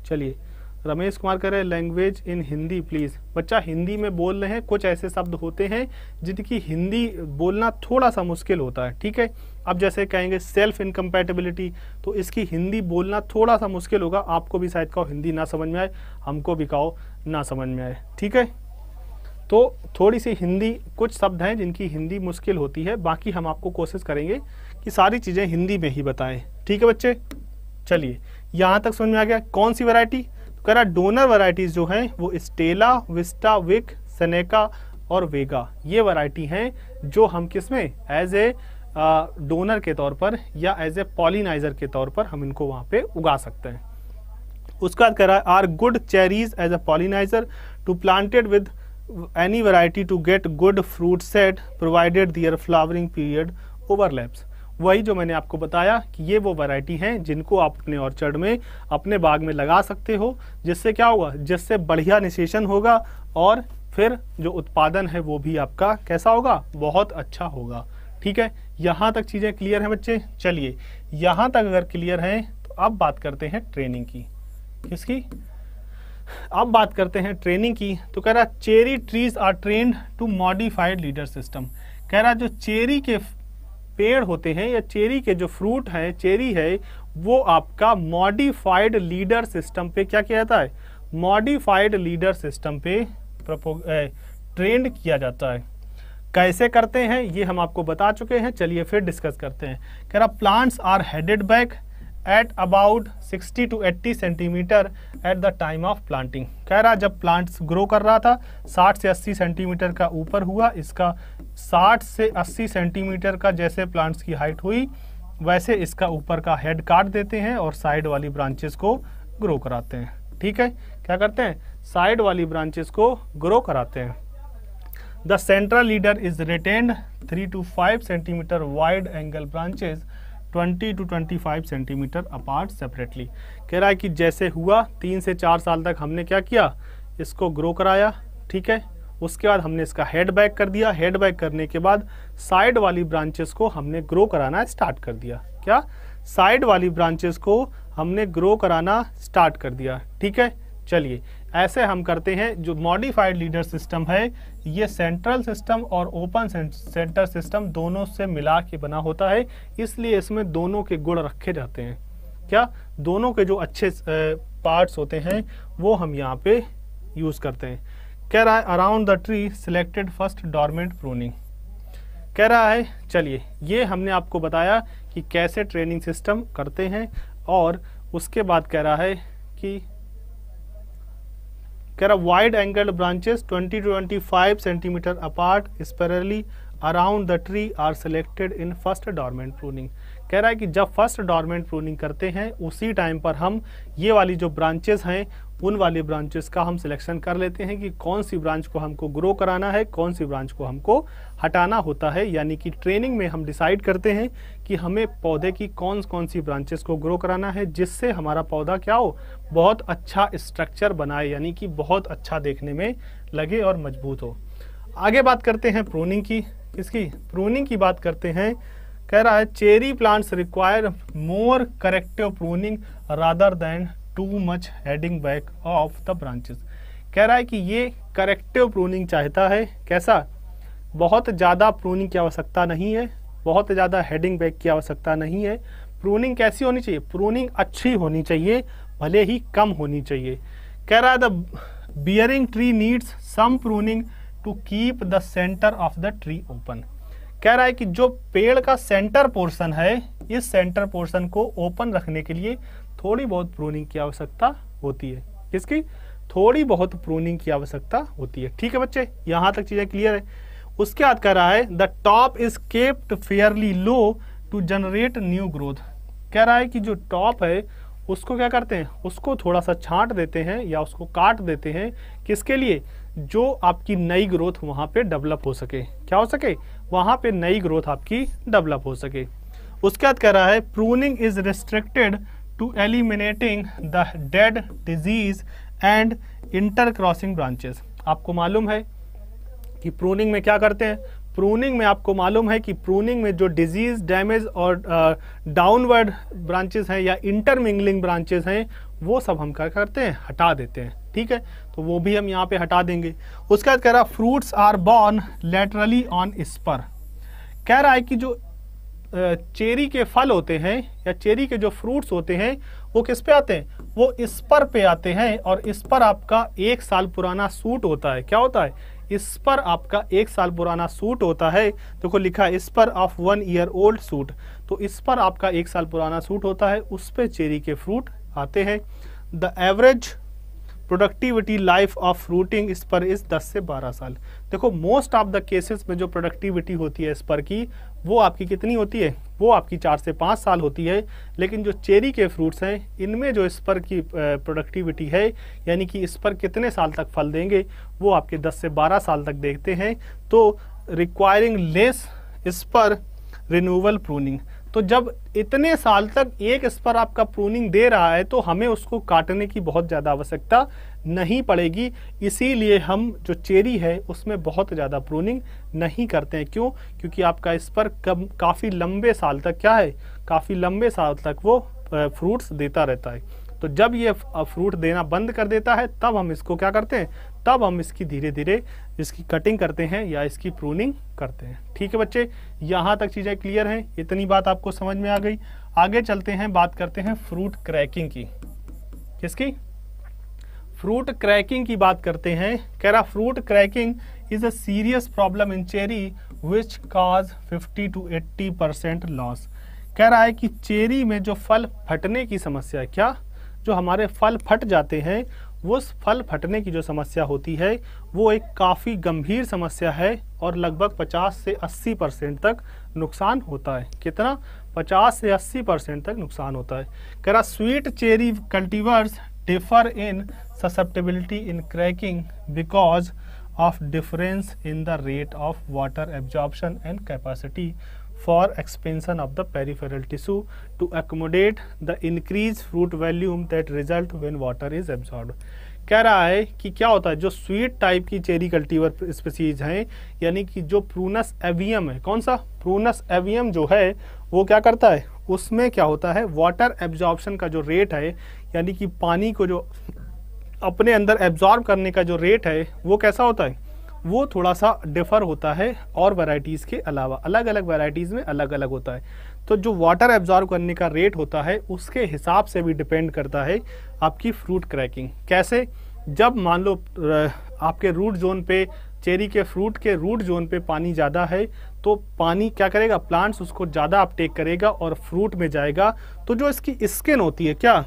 चलिए रमेश कुमार कह रहे हैं लैंग्वेज इन हिंदी प्लीज बच्चा हिंदी में बोल रहे हैं कुछ ऐसे शब्द होते हैं जिनकी हिंदी बोलना थोड़ा सा मुश्किल होता है ठीक है अब जैसे कहेंगे सेल्फ इनकम्पैटिबिलिटी तो इसकी हिंदी बोलना थोड़ा सा मुश्किल होगा आपको भी शायद कहो हिंदी ना समझ में आए हमको भी कहो ना समझ में आए ठीक है तो थोड़ी सी हिंदी कुछ शब्द हैं जिनकी हिंदी मुश्किल होती है बाकी हम आपको कोशिश करेंगे कि सारी चीज़ें हिंदी में ही बताएं ठीक है बच्चे चलिए यहाँ तक समझ में आ गया कौन सी वैरायटी करा डोनर वराइटीज जो हैं वो स्टेला विस्टा विक सनेका और वेगा ये वराइटी हैं जो हम किस में एज ए डोनर के तौर पर या एज ए पॉलिनाइजर के तौर पर हम इनको वहाँ पे उगा सकते हैं उसका करा are good cherries as a pollinizer to planted with any variety to get good fruit set provided their flowering period overlaps वही जो मैंने आपको बताया कि ये वो वैरायटी हैं जिनको आप अपने ऑर्चर्ड में अपने बाग में लगा सकते हो जिससे क्या होगा जिससे बढ़िया निशेषण होगा और फिर जो उत्पादन है वो भी आपका कैसा होगा बहुत अच्छा होगा ठीक है यहाँ तक चीज़ें क्लियर हैं बच्चे चलिए यहाँ तक अगर क्लियर हैं तो अब बात करते हैं ट्रेनिंग की किसकी अब बात करते हैं ट्रेनिंग की तो कह रहा cherry trees are trained to modified leader system कह रहा जो चेरी के पेड़ होते हैं या चेरी के जो फ्रूट हैं चेरी है वो आपका मॉडिफाइड लीडर सिस्टम पे क्या किया जाता है मॉडिफाइड लीडर सिस्टम पे ट्रेंड किया जाता है कैसे करते हैं ये हम आपको बता चुके हैं चलिए फिर डिस्कस करते हैं कह रहा plants are headed back at about 60 to 80 centimetre at the time of planting कह रहा जब प्लांट्स ग्रो कर रहा था 60 से 80 सेंटीमीटर का ऊपर हुआ इसका 60 से 80 सेंटीमीटर का जैसे प्लांट्स की हाइट हुई वैसे इसका ऊपर का हेड काट देते हैं और साइड वाली ब्रांचेस को ग्रो कराते हैं ठीक है क्या करते हैं साइड वाली ब्रांचेस को ग्रो कराते हैं the central leader is retained three to five centimetre wide angle branches 20 to 25 centimetre apart separately कह रहा है कि जैसे हुआ तीन से चार साल तक हमने क्या किया इसको ग्रो कराया ठीक है उसके बाद हमने इसका हेड बैक कर दिया हेड बैक करने के बाद साइड वाली ब्रांचेस को हमने ग्रो कराना स्टार्ट कर दिया क्या साइड वाली ब्रांचेस को हमने ग्रो कराना स्टार्ट कर दिया ठीक है चलिए ऐसे हम करते हैं जो मॉडिफाइड लीडर सिस्टम है ये सेंट्रल सिस्टम और ओपन सेंटर सिस्टम दोनों से मिला के बना होता है इसलिए इसमें दोनों के गुण रखे जाते हैं क्या दोनों के जो अच्छे पार्ट्स होते हैं वो हम यहाँ पे यूज़ करते हैं कह रहा है around the tree selected first dormant pruning कह रहा है चलिए ये हमने आपको बताया कि कैसे ट्रेनिंग सिस्टम करते हैं और उसके बाद कह रहा है कि कह रहा wide angled branches 20 to 25 centimetre apart spirally around the tree are selected in first dormant pruning कह रहा है कि जब फर्स्ट डॉर्मेंट प्रूनिंग करते हैं उसी टाइम पर हम ये वाली जो ब्रांचेस हैं उन वाली ब्रांचेस का हम सिलेक्शन कर लेते हैं कि कौन सी ब्रांच को हमको ग्रो कराना है कौन सी ब्रांच को हमको हटाना होता है यानी कि ट्रेनिंग में हम डिसाइड करते हैं कि हमें पौधे की कौन कौन सी ब्रांचेस को ग्रो कराना है जिससे हमारा पौधा क्या हो बहुत अच्छा स्ट्रक्चर बनाए यानी कि बहुत अच्छा देखने में लगे और मजबूत हो आगे बात करते हैं प्रोनिंग की इसकी प्रोनिंग की बात करते हैं कह रहा है cherry plants require more corrective pruning rather than too much heading back of the branches कह रहा है कि ये करेक्टिव प्रोनिंग चाहता है कैसा बहुत ज़्यादा प्रोनिंग की आवश्यकता नहीं है बहुत ज़्यादा हेडिंग बैक की आवश्यकता नहीं है प्रोनिंग कैसी होनी चाहिए प्रोनिंग अच्छी होनी चाहिए भले ही कम होनी चाहिए कह रहा है the bearing tree needs some pruning to keep the centre of the tree open कह रहा है कि जो पेड़ का सेंटर पोर्शन है इस सेंटर पोर्शन को ओपन रखने के लिए थोड़ी बहुत प्रूनिंग की आवश्यकता होती है किसकी थोड़ी बहुत प्रूनिंग की आवश्यकता होती है ठीक है बच्चे यहां तक चीज़ें क्लियर है उसके बाद कह रहा है the top is kept fairly low to generate new growth कह रहा है कि जो टॉप है उसको क्या करते हैं उसको थोड़ा सा छांट देते हैं या उसको काट देते हैं किसके लिए जो आपकी नई ग्रोथ वहाँ पे डेवलप हो सके क्या हो सके वहाँ पे नई ग्रोथ आपकी डेवलप हो सके उसके बाद कह रहा है pruning is restricted to eliminating the dead disease and intercrossing branches आपको मालूम है कि प्रूनिंग में क्या करते हैं प्रूनिंग में आपको मालूम है कि प्रूनिंग में जो डिजीज़ डैमेज और डाउनवर्ड uh, ब्रांचेस हैं या इंटरमिंगलिंग ब्रांचेस हैं वो सब हम क्या करते हैं हटा देते हैं ठीक है तो वो भी हम यहाँ पे हटा देंगे उसके बाद कह रहा fruits are borne laterally on spur कह रहा है कि जो चेरी के फल होते हैं या चेरी के जो फ्रूट्स होते हैं वो किस पे आते हैं वो स्पर पे आते हैं और इस पर आपका एक साल पुराना सूट होता है क्या होता है इस पर आपका एक साल पुराना सूट होता है देखो तो लिखा है इस पर of one year old shoot तो इस पर आपका एक साल पुराना सूट होता है उस पर चेरी के फ्रूट आते हैं the average productivity life of rooting इस पर इस 10 से 12 साल देखो मोस्ट ऑफ द केसेस में जो प्रोडक्टिविटी होती है इस पर की वो आपकी कितनी होती है वो आपकी चार से पाँच साल होती है लेकिन जो चेरी के फ्रूट्स हैं इनमें जो इस पर की प्रोडक्टिविटी है यानी कि इस पर कितने साल तक फल देंगे वो आपके 10 से 12 साल तक देखते हैं तो रिक्वायरिंग लेस इस पर रिन्यूअल प्रूनिंग तो जब इतने साल तक एक इस पर आपका प्रूनिंग दे रहा है तो हमें उसको काटने की बहुत ज़्यादा आवश्यकता नहीं पड़ेगी इसीलिए हम जो चेरी है उसमें बहुत ज़्यादा प्रूनिंग नहीं करते हैं क्यों क्योंकि आपका इस पर कम काफ़ी लंबे साल तक क्या है काफ़ी लंबे साल तक वो फ्रूट्स देता रहता है तो जब ये फ्रूट देना बंद कर देता है तब हम इसको क्या करते हैं तब हम इसकी धीरे धीरे इसकी कटिंग करते हैं या इसकी प्रूनिंग करते हैं ठीक है बच्चे यहाँ तक चीज़ें क्लियर हैं इतनी बात आपको समझ में आ गई आगे चलते हैं बात करते हैं फ्रूट क्रैकिंग की किसकी फ्रूट क्रैकिंग की बात करते हैं कह रहा fruit cracking is a serious problem in cherry which cause 50 to 80 percent loss कह रहा है कि चेरी में जो फल फटने की समस्या है क्या जो हमारे फल फट जाते हैं वो फल फटने की जो समस्या होती है वो एक काफ़ी गंभीर समस्या है और लगभग 50 से 80 परसेंट तक नुकसान होता है कितना 50 से 80 परसेंट तक नुकसान होता है कह रहा sweet cherry cultivars differ in susceptibility in cracking because of difference in the rate of water absorption and capacity for expansion of the peripheral tissue to accommodate the increased fruit volume that result when water is absorbed कह रहा है कि क्या होता है जो sweet type की cherry cultivar species हैं यानी कि जो प्रूनस एवियम है कौन सा प्रूनस एवियम जो है वो क्या करता है उसमें क्या होता है वाटर एब्जॉर्बशन का जो रेट है यानी कि पानी को जो अपने अंदर एब्जॉर्ब करने का जो रेट है वो कैसा होता है वो थोड़ा सा डिफर होता है और वैरायटीज़ के अलावा अलग अलग वैरायटीज़ में अलग अलग होता है तो जो वाटर एब्जॉर्व करने का रेट होता है उसके हिसाब से भी डिपेंड करता है आपकी फ्रूट क्रैकिंग कैसे जब मान लो आपके रूट जोन पे चेरी के फ्रूट के रूट जोन पे पानी ज़्यादा है तो पानी क्या करेगा प्लांट्स उसको ज़्यादा अपटेक करेगा और फ्रूट में जाएगा तो जो इसकी स्किन होती है क्या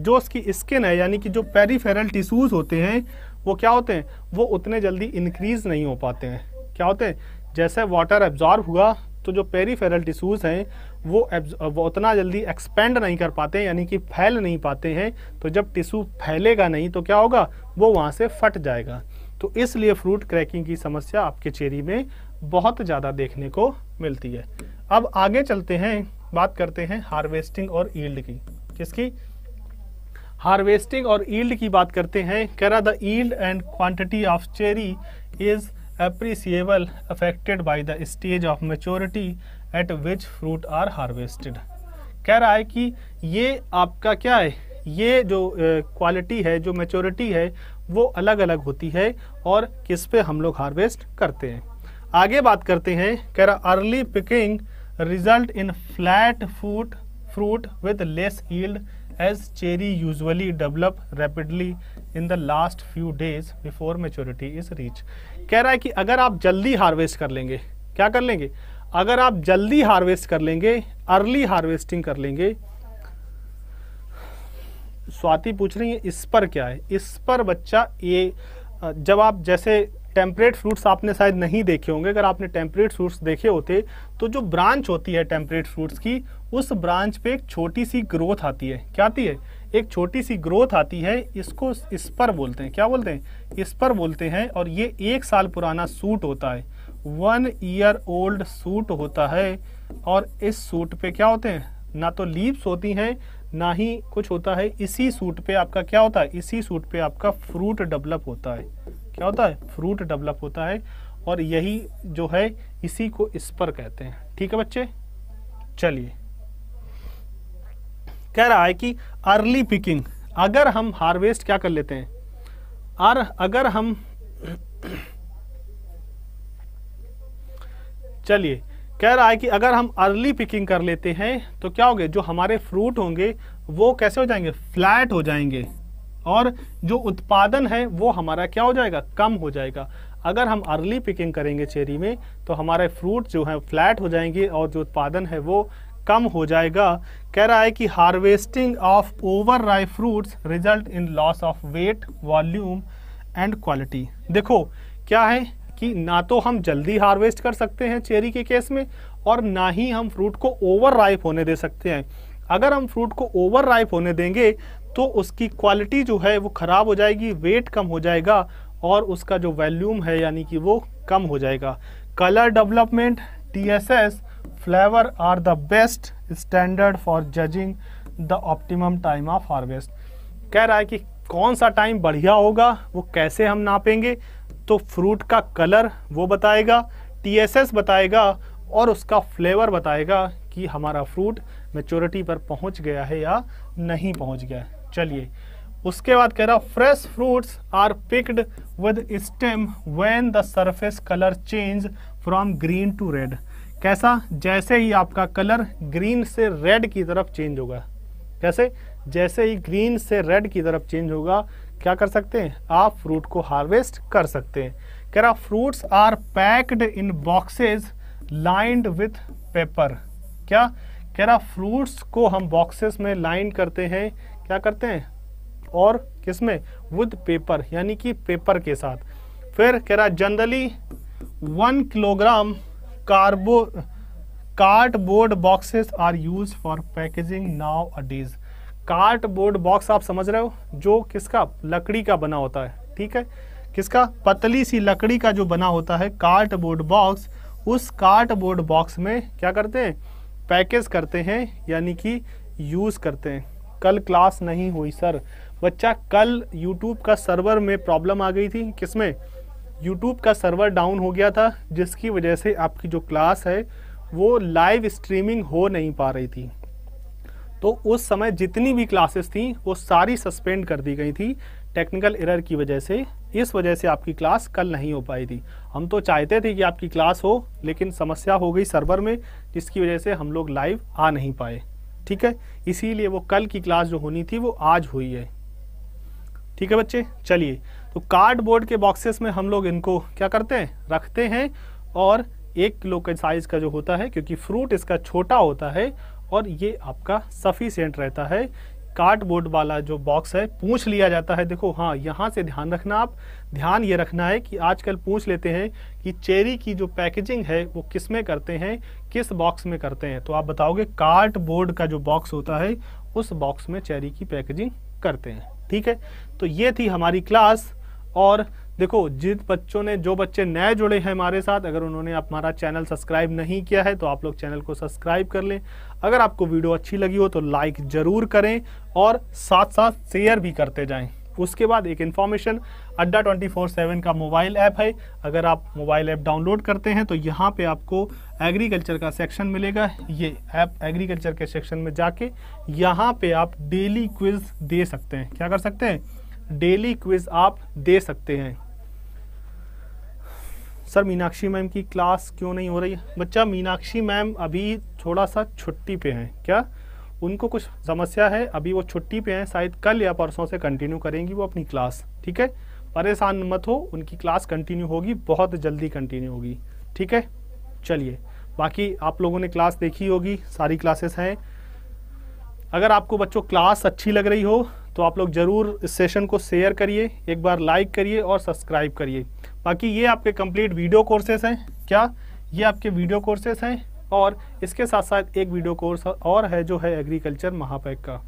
जो इसकी स्किन है यानी कि जो पेरीफेरल टिश्यूज़ होते हैं वो क्या होते हैं वो उतने जल्दी इंक्रीज नहीं हो पाते हैं क्या होते हैं जैसे वाटर एब्जॉर्ब हुआ तो जो पेरीफेरल टिश्यूज़ हैं वो, वो उतना जल्दी एक्सपेंड नहीं कर पाते यानी कि फैल नहीं पाते हैं तो जब टिश्यू फैलेगा नहीं तो क्या होगा वो वहाँ से फट जाएगा तो इसलिए फ्रूट क्रैकिंग की समस्या आपके चेरी में बहुत ज़्यादा देखने को मिलती है अब आगे चलते हैं बात करते हैं हार्वेस्टिंग और ईल्ड की किसकी हार्वेस्टिंग और ईल्ड की बात करते हैं कैरा the yield and quantity of cherry is appreciable affected by the stage of maturity at which fruit are harvested कह रहा है कि ये आपका क्या है ये जो क्वालिटी है जो मेचोरिटी है वो अलग अलग होती है और किस पे हम लोग हार्वेस्ट करते हैं आगे बात करते हैं कह रहा early picking result in flat fruit fruit with less yield as cherry usually develop rapidly in the last few days before maturity is reached कह रहा है कि अगर आप जल्दी हार्वेस्ट कर लेंगे क्या कर लेंगे अगर आप जल्दी हार्वेस्ट कर लेंगे अर्ली हार्वेस्टिंग कर लेंगे स्वाति पूछ रही है इस पर क्या है इस पर बच्चा ये जब आप जैसे टेम्परेट फ्रूट्स आपने शायद नहीं देखे होंगे अगर आपने टेम्परेट फ्रूट्स देखे होते तो जो ब्रांच होती है टेम्परेट फ्रूट्स की उस ब्रांच पे एक छोटी सी ग्रोथ आती है क्या आती है एक छोटी सी ग्रोथ आती है इसको इस पर बोलते हैं क्या बोलते हैं इस पर बोलते हैं और ये एक साल पुराना सूट होता है वन ईयर ओल्ड सूट होता है और इस सूट पे क्या होते हैं ना तो लीव्स होती हैं ना ही कुछ होता है इसी सूट पे आपका क्या होता है इसी सूट पे आपका फ्रूट डेवलप होता है क्या होता है फ्रूट डेवलप होता है और यही जो है इसी को इस पर कहते हैं ठीक है बच्चे चलिए कह रहा है कि अर्ली पिकिंग अगर हम हार्वेस्ट क्या कर लेते हैं और अगर हम चलिए कह रहा है कि अगर हम अर्ली पिकिंग कर लेते हैं तो क्या होंगे जो हमारे फ्रूट होंगे वो कैसे हो जाएंगे फ्लैट हो जाएंगे और जो उत्पादन है वो हमारा क्या हो जाएगा कम हो जाएगा अगर हम अर्ली पिकिंग करेंगे चेरी में तो हमारे फ्रूट जो है फ्लैट हो जाएंगे और जो उत्पादन है वो कम हो जाएगा कह रहा है कि harvesting of over ripe fruits result in loss of weight volume and quality देखो क्या है कि ना तो हम जल्दी हार्वेस्ट कर सकते हैं चेरी के केस में और ना ही हम फ्रूट को ओवर राइप होने दे सकते हैं अगर हम फ्रूट को ओवर राइप होने देंगे तो उसकी क्वालिटी जो है वो ख़राब हो जाएगी वेट कम हो जाएगा और उसका जो वैल्यूम है यानी कि वो कम हो जाएगा colour development TSS flavor are the best standard for judging the optimum time of harvest. कह रहा है कि कौन सा टाइम बढ़िया होगा वो कैसे हम नापेंगे तो फ्रूट का कलर वो बताएगा एस बताएगा और उसका फ्लेवर बताएगा कि हमारा फ्रूट मेचोरिटी पर पहुंच गया है या नहीं पहुंच गया चलिए उसके बाद कह रहा fresh fruits are picked with stem when the surface colour change from green to red कैसा जैसे ही आपका कलर ग्रीन से रेड की तरफ चेंज होगा कैसे जैसे ही ग्रीन से रेड की तरफ चेंज होगा क्या कर सकते हैं आप फ्रूट को हार्वेस्ट कर सकते हैं कह रहा fruits are packed in boxes lined with paper क्या कह रहा फ्रूट्स को हम बॉक्सेस में लाइन करते हैं क्या करते हैं और किस में विद पेपर यानी कि पेपर के साथ फिर कह रहा generally one kilogram carbo cardboard boxes are used for packaging nowadays cardboard box आप समझ रहे हो जो किसका लकड़ी का बना होता है ठीक है किसका पतली सी लकड़ी का जो बना होता है कार्डबोर्ड बॉक्स उस बोर्ड बॉक्स में क्या करते हैं पैकेज करते हैं यानी कि यूज़ करते हैं कल क्लास नहीं हुई सर बच्चा कल यूट्यूब का सर्वर में प्रॉब्लम आ गई थी किसमें यूट्यूब का सर्वर डाउन हो गया था जिसकी वजह से आपकी जो क्लास है वो लाइव स्ट्रीमिंग हो नहीं पा रही थी तो उस समय जितनी भी क्लासेस थी वो सारी सस्पेंड कर दी गई थी टेक्निकल एरर की वजह से इस वजह से आपकी क्लास कल नहीं हो पाई थी हम तो चाहते थे कि आपकी क्लास हो लेकिन समस्या हो गई सर्वर में जिसकी वजह से हम लोग लाइव आ नहीं पाए ठीक है इसीलिए वो कल की क्लास जो होनी थी वो आज हुई है ठीक है बच्चे चलिए तो कार्डबोर्ड के बॉक्सेस में हम लोग इनको क्या करते हैं रखते हैं और एक किलो का साइज का जो होता है क्योंकि फ्रूट इसका छोटा होता है और ये आपका सफिशियंट रहता है कार्डबोर्ड वाला जो बॉक्स है पूछ लिया जाता है देखो हाँ यहाँ से ध्यान रखना आप ध्यान ये रखना है कि आजकल पूछ लेते हैं कि चेरी की जो पैकेजिंग है वो किस में करते हैं किस बॉक्स में करते हैं तो आप बताओगे कार्डबोर्ड का जो बॉक्स होता है उस बॉक्स में चेरी की पैकेजिंग करते हैं ठीक है तो ये थी हमारी क्लास और देखो जिन बच्चों ने जो बच्चे नए जुड़े हैं हमारे साथ अगर उन्होंने हमारा चैनल सब्सक्राइब नहीं किया है तो आप लोग चैनल को सब्सक्राइब कर लें अगर आपको वीडियो अच्छी लगी हो तो लाइक ज़रूर करें और साथ साथ शेयर भी करते जाएं उसके बाद एक information Adda twenty four seven का मोबाइल ऐप है अगर आप मोबाइल ऐप डाउनलोड करते हैं तो यहाँ पे आपको एग्रीकल्चर का सेक्शन मिलेगा ये ऐप एग्रीकल्चर के सेक्शन में जाके यहाँ पे आप डेली क्विज दे सकते हैं क्या कर सकते हैं डेली क्विज आप दे सकते हैं सर मीनाक्षी मैम की क्लास क्यों नहीं हो रही बच्चा मीनाक्षी मैम अभी थोड़ा सा छुट्टी पे हैं क्या उनको कुछ समस्या है अभी वो छुट्टी पे हैं शायद कल या परसों से कंटिन्यू करेंगी वो अपनी क्लास ठीक है परेशान मत हो उनकी क्लास कंटिन्यू होगी बहुत जल्दी कंटिन्यू होगी ठीक है चलिए बाकी आप लोगों ने क्लास देखी होगी सारी क्लासेस हैं अगर आपको बच्चों क्लास अच्छी लग रही हो तो आप लोग ज़रूर इस सेशन को शेयर करिए एक बार लाइक करिए और सब्सक्राइब करिए बाकी ये आपके कंप्लीट वीडियो कोर्सेस हैं क्या ये आपके वीडियो कोर्सेस हैं और इसके साथ साथ एक वीडियो कोर्स और है जो है एग्रीकल्चर महापैक का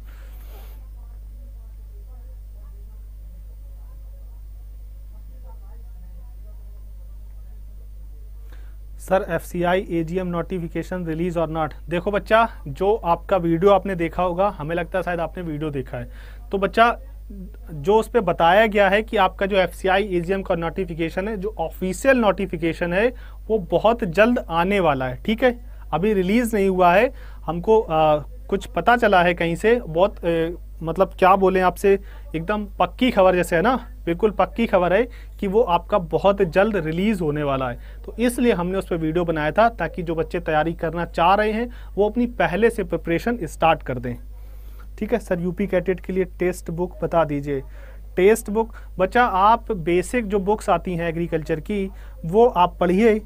sir F C I A G M notification release और नॉट देखो बच्चा जो आपका वीडियो आपने देखा होगा हमें लगता है शायद आपने वीडियो देखा है तो बच्चा जो उस पर बताया गया है कि आपका जो F C I A G M का नोटिफिकेशन है जो ऑफिशियल नोटिफिकेशन है वो बहुत जल्द आने वाला है ठीक है अभी रिलीज़ नहीं हुआ है हमको आ, कुछ पता चला है कहीं से बहुत ए, मतलब क्या बोले आपसे एकदम पक्की खबर जैसे है ना बिल्कुल पक्की खबर है कि वो आपका बहुत जल्द रिलीज़ होने वाला है तो इसलिए हमने उस पर वीडियो बनाया था ताकि जो बच्चे तैयारी करना चाह रहे हैं वो अपनी पहले से प्रिपरेशन स्टार्ट कर दें ठीक है सर यूपी कैटेट के लिए टेस्ट बुक बता दीजिए टेस्ट बुक बच्चा आप बेसिक जो बुक्स आती हैं एग्रीकल्चर की वो आप पढ़िए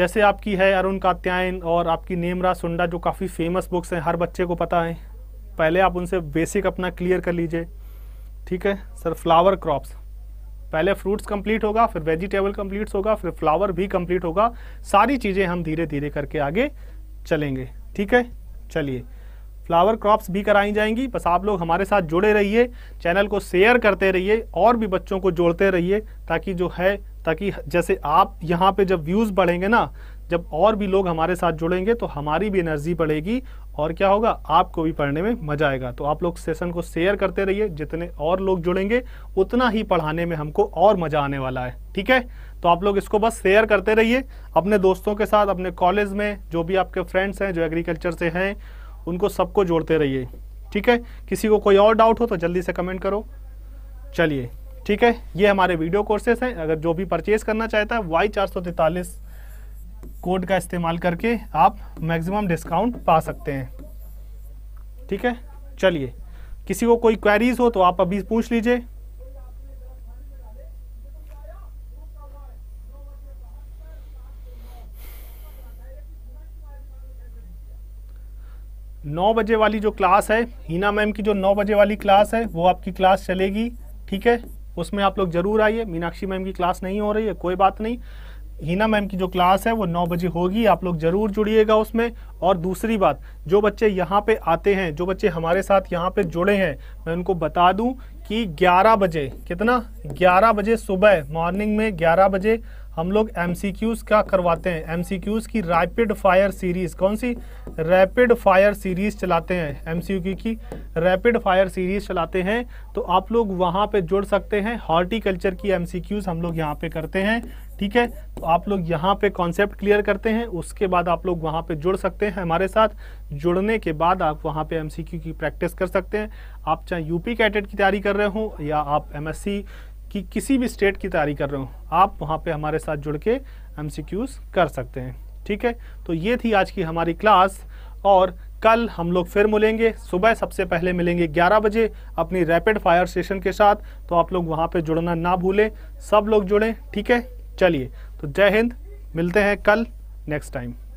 जैसे आपकी है अरुण कात्यायन और आपकी नेमरा सुंडा जो काफ़ी फेमस बुक्स हैं हर बच्चे को पता है पहले आप उनसे बेसिक अपना क्लियर कर लीजिए ठीक है सर फ्लावर क्रॉप्स पहले फ्रूट्स कंप्लीट होगा फिर वेजिटेबल कंप्लीट होगा फिर फ्लावर भी कंप्लीट होगा सारी चीज़ें हम धीरे धीरे करके आगे चलेंगे ठीक है चलिए फ्लावर क्रॉप्स भी कराई जाएंगी बस आप लोग हमारे साथ जुड़े रहिए चैनल को शेयर करते रहिए और भी बच्चों को जोड़ते रहिए ताकि जो है ताकि जैसे आप यहाँ पे जब व्यूज़ बढ़ेंगे ना जब और भी लोग हमारे साथ जुड़ेंगे तो हमारी भी एनर्जी बढ़ेगी और क्या होगा आपको भी पढ़ने में मजा आएगा तो आप लोग सेशन को शेयर करते रहिए जितने और लोग जुड़ेंगे उतना ही पढ़ाने में हमको और मजा आने वाला है ठीक है तो आप लोग इसको बस शेयर करते रहिए अपने दोस्तों के साथ अपने कॉलेज में जो भी आपके फ्रेंड्स हैं जो एग्रीकल्चर से हैं उनको सबको जोड़ते रहिए ठीक है किसी को कोई और डाउट हो तो जल्दी से कमेंट करो चलिए ठीक है ये हमारे वीडियो कोर्सेस हैं अगर जो भी परचेज करना चाहता है वाई चार कोड का इस्तेमाल करके आप मैक्सिमम डिस्काउंट पा सकते हैं ठीक है चलिए किसी को कोई क्वेरीज हो तो आप अभी पूछ लीजिए नौ बजे वाली जो क्लास है हीना मैम की जो नौ बजे वाली क्लास है वो आपकी क्लास चलेगी ठीक है उसमें आप लोग जरूर आइए मीनाक्षी मैम की क्लास नहीं हो रही है कोई बात नहीं हीना मैम की जो क्लास है वो नौ बजे होगी आप लोग जरूर जुड़िएगा उसमें और दूसरी बात जो बच्चे यहाँ पे आते हैं जो बच्चे हमारे साथ यहाँ पे जुड़े हैं मैं उनको बता दूं कि 11 बजे कितना 11 बजे सुबह मॉर्निंग में 11 बजे हम लोग एम क्या करवाते हैं एम की रैपिड फायर सीरीज कौन सी रैपिड फायर सीरीज चलाते हैं एम की रैपिड फायर सीरीज चलाते हैं तो आप लोग वहाँ पे जुड़ सकते हैं हॉर्टिकल्चर की एम हम लोग यहाँ पे करते हैं ठीक है तो आप लोग यहाँ पे कॉन्सेप्ट क्लियर करते हैं उसके बाद आप लोग वहाँ पे जुड़ सकते हैं हमारे साथ जुड़ने के बाद आप वहाँ पे एम की प्रैक्टिस कर सकते हैं आप चाहे यूपी कैटेट की तैयारी कर रहे हो या आप एमएससी कि किसी भी स्टेट की तैयारी कर रहे हो आप वहाँ पे हमारे साथ जुड़ के एम कर सकते हैं ठीक है तो ये थी आज की हमारी क्लास और कल हम लोग फिर मिलेंगे सुबह सबसे पहले मिलेंगे 11 बजे अपनी रैपिड फायर सेशन के साथ तो आप लोग वहाँ पे जुड़ना ना भूलें सब लोग जुड़ें ठीक है चलिए तो जय हिंद मिलते हैं कल नेक्स्ट टाइम